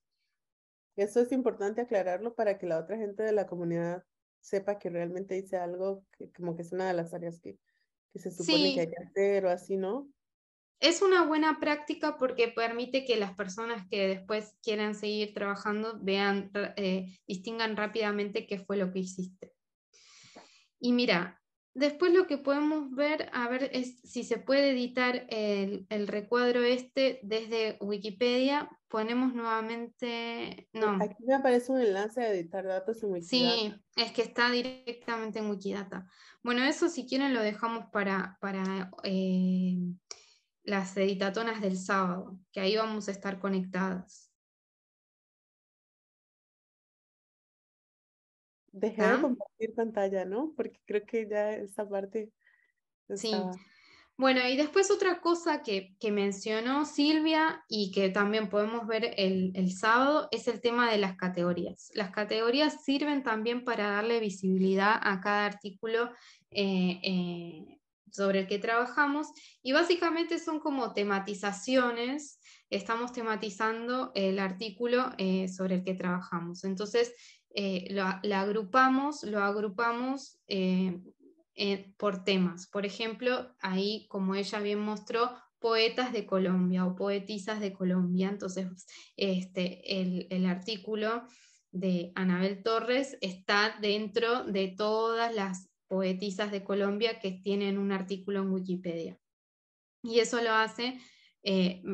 Eso es importante aclararlo para que la otra gente de la comunidad sepa que realmente dice algo, como que es una de las áreas que, que se supone que hay que hacer o así, ¿no? Es una buena práctica porque permite que las personas que después quieran seguir trabajando vean, eh, distingan rápidamente qué fue lo que hiciste. Y mira, Después lo que podemos ver, a ver, es si se puede editar el, recuadro este desde Wikipedia. Ponemos nuevamente... No. Aquí me aparece un enlace de editar datos en Wikidata. Sí, es que está directamente en Wikidata. Bueno, eso si quieren lo dejamos para, para eh, las editatonas del sábado, que ahí vamos a estar conectadas. dejé de ¿Ah? compartir pantalla, ¿no? Porque creo que ya esa parte. Sí. Bueno, y después otra cosa que, mencionó Silvia y que también podemos ver el, sábado es el tema de las categorías. Las categorías sirven también para darle visibilidad a cada artículo eh, eh, sobre el que trabajamos y básicamente son como tematizaciones estamos tematizando el artículo eh, sobre el que trabajamos. Entonces, eh, lo, agrupamos, lo agrupamos eh, eh, por temas. Por ejemplo, ahí, como ella bien mostró, poetas de Colombia o poetisas de Colombia. Entonces, este, el, artículo de Anabel Torres está dentro de todas las poetisas de Colombia que tienen un artículo en Wikipedia. Y eso lo hace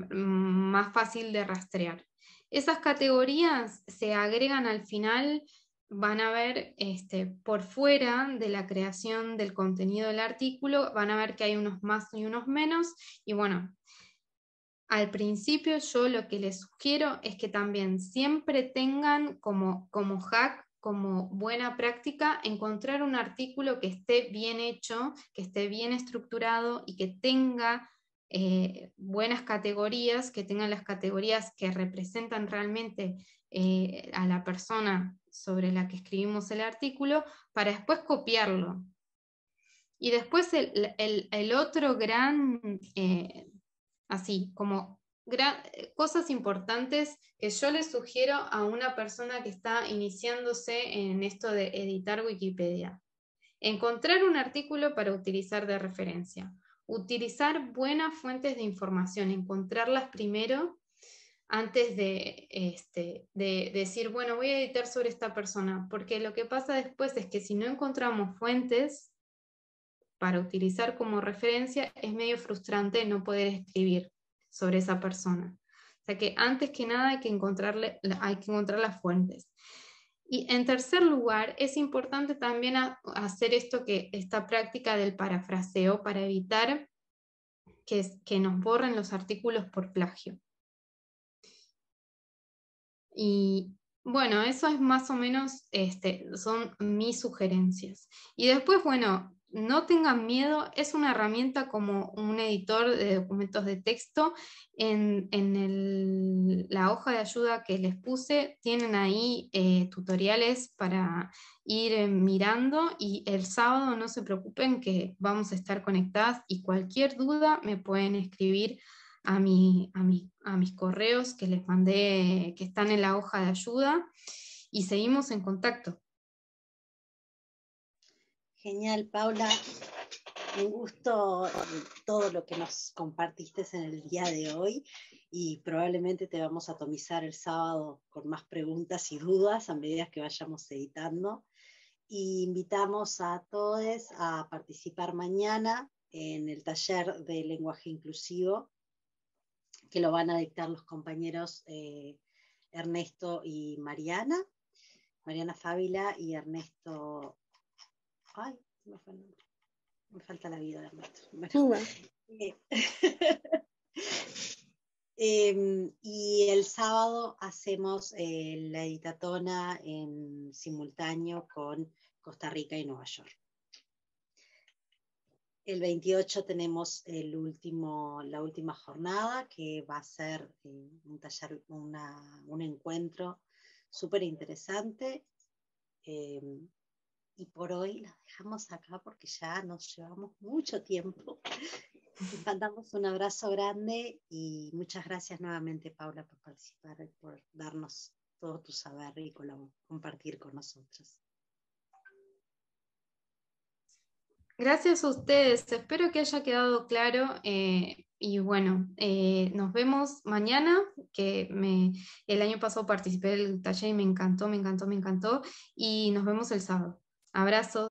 más fácil de rastrear. Esas categorías se agregan al final, van a ver este, por fuera de la creación del contenido del artículo, van a ver que hay unos más y unos menos. Y bueno, al principio yo lo que les sugiero es que también siempre tengan como, como hack como buena práctica encontrar un artículo que esté bien hecho, que esté bien estructurado y que tenga eh, buenas categorías, que tengan las categorías que representan realmente eh, a la persona sobre la que escribimos el artículo, para después copiarlo. Y después el, otro gran, eh, así como cosas importantes que yo le sugiero a una persona que está iniciándose en esto de editar Wikipedia. Encontrar un artículo para utilizar de referencia utilizar buenas fuentes de información, encontrarlas primero antes de, este, de, decir, bueno, voy a editar sobre esta persona, porque lo que pasa después es que si no encontramos fuentes para utilizar como referencia, es medio frustrante no poder escribir sobre esa persona. O sea que antes que nada hay que, encontrarle, hay que encontrar las fuentes. Y en tercer lugar, es importante también hacer esto que esta práctica del parafraseo para evitar que, que nos borren los artículos por plagio. Y bueno, eso es más o menos, este, son mis sugerencias. Y después, bueno, no tengan miedo, es una herramienta como un editor de documentos de texto. En, la hoja de ayuda que les puse tienen ahí eh, tutoriales para ir eh, mirando y el sábado no se preocupen que vamos a estar conectadas y cualquier duda me pueden escribir a, mi, a, a mis correos que les mandé, que están en la hoja de ayuda y seguimos en contacto. Genial, Paula. Un gusto eh, todo lo que nos compartiste en el día de hoy y probablemente te vamos a atomizar el sábado con más preguntas y dudas a medida que vayamos editando. invitamos a todos a participar mañana en el taller de lenguaje inclusivo que lo van a dictar los compañeros eh, Ernesto y Mariana, Mariana Fábila y Ernesto Ay, me, falta la vida eh, <laughs> em, y el sábado hacemos eh, la editatona en simultáneo con Costa Rica y Nueva York. El 28 tenemos el último, la última jornada que va a ser eh, un taller, un encuentro súper interesante. Em, y por hoy las dejamos acá porque ya nos llevamos mucho tiempo. Les mandamos un abrazo grande y muchas gracias nuevamente, Paula, por participar y por darnos todo tu saber y compartir con nosotros. Gracias a ustedes, espero que haya quedado claro eh, y bueno, eh, nos vemos mañana, que el año pasado participé del taller y me encantó, me encantó, me encantó y nos vemos el sábado. Abrazos.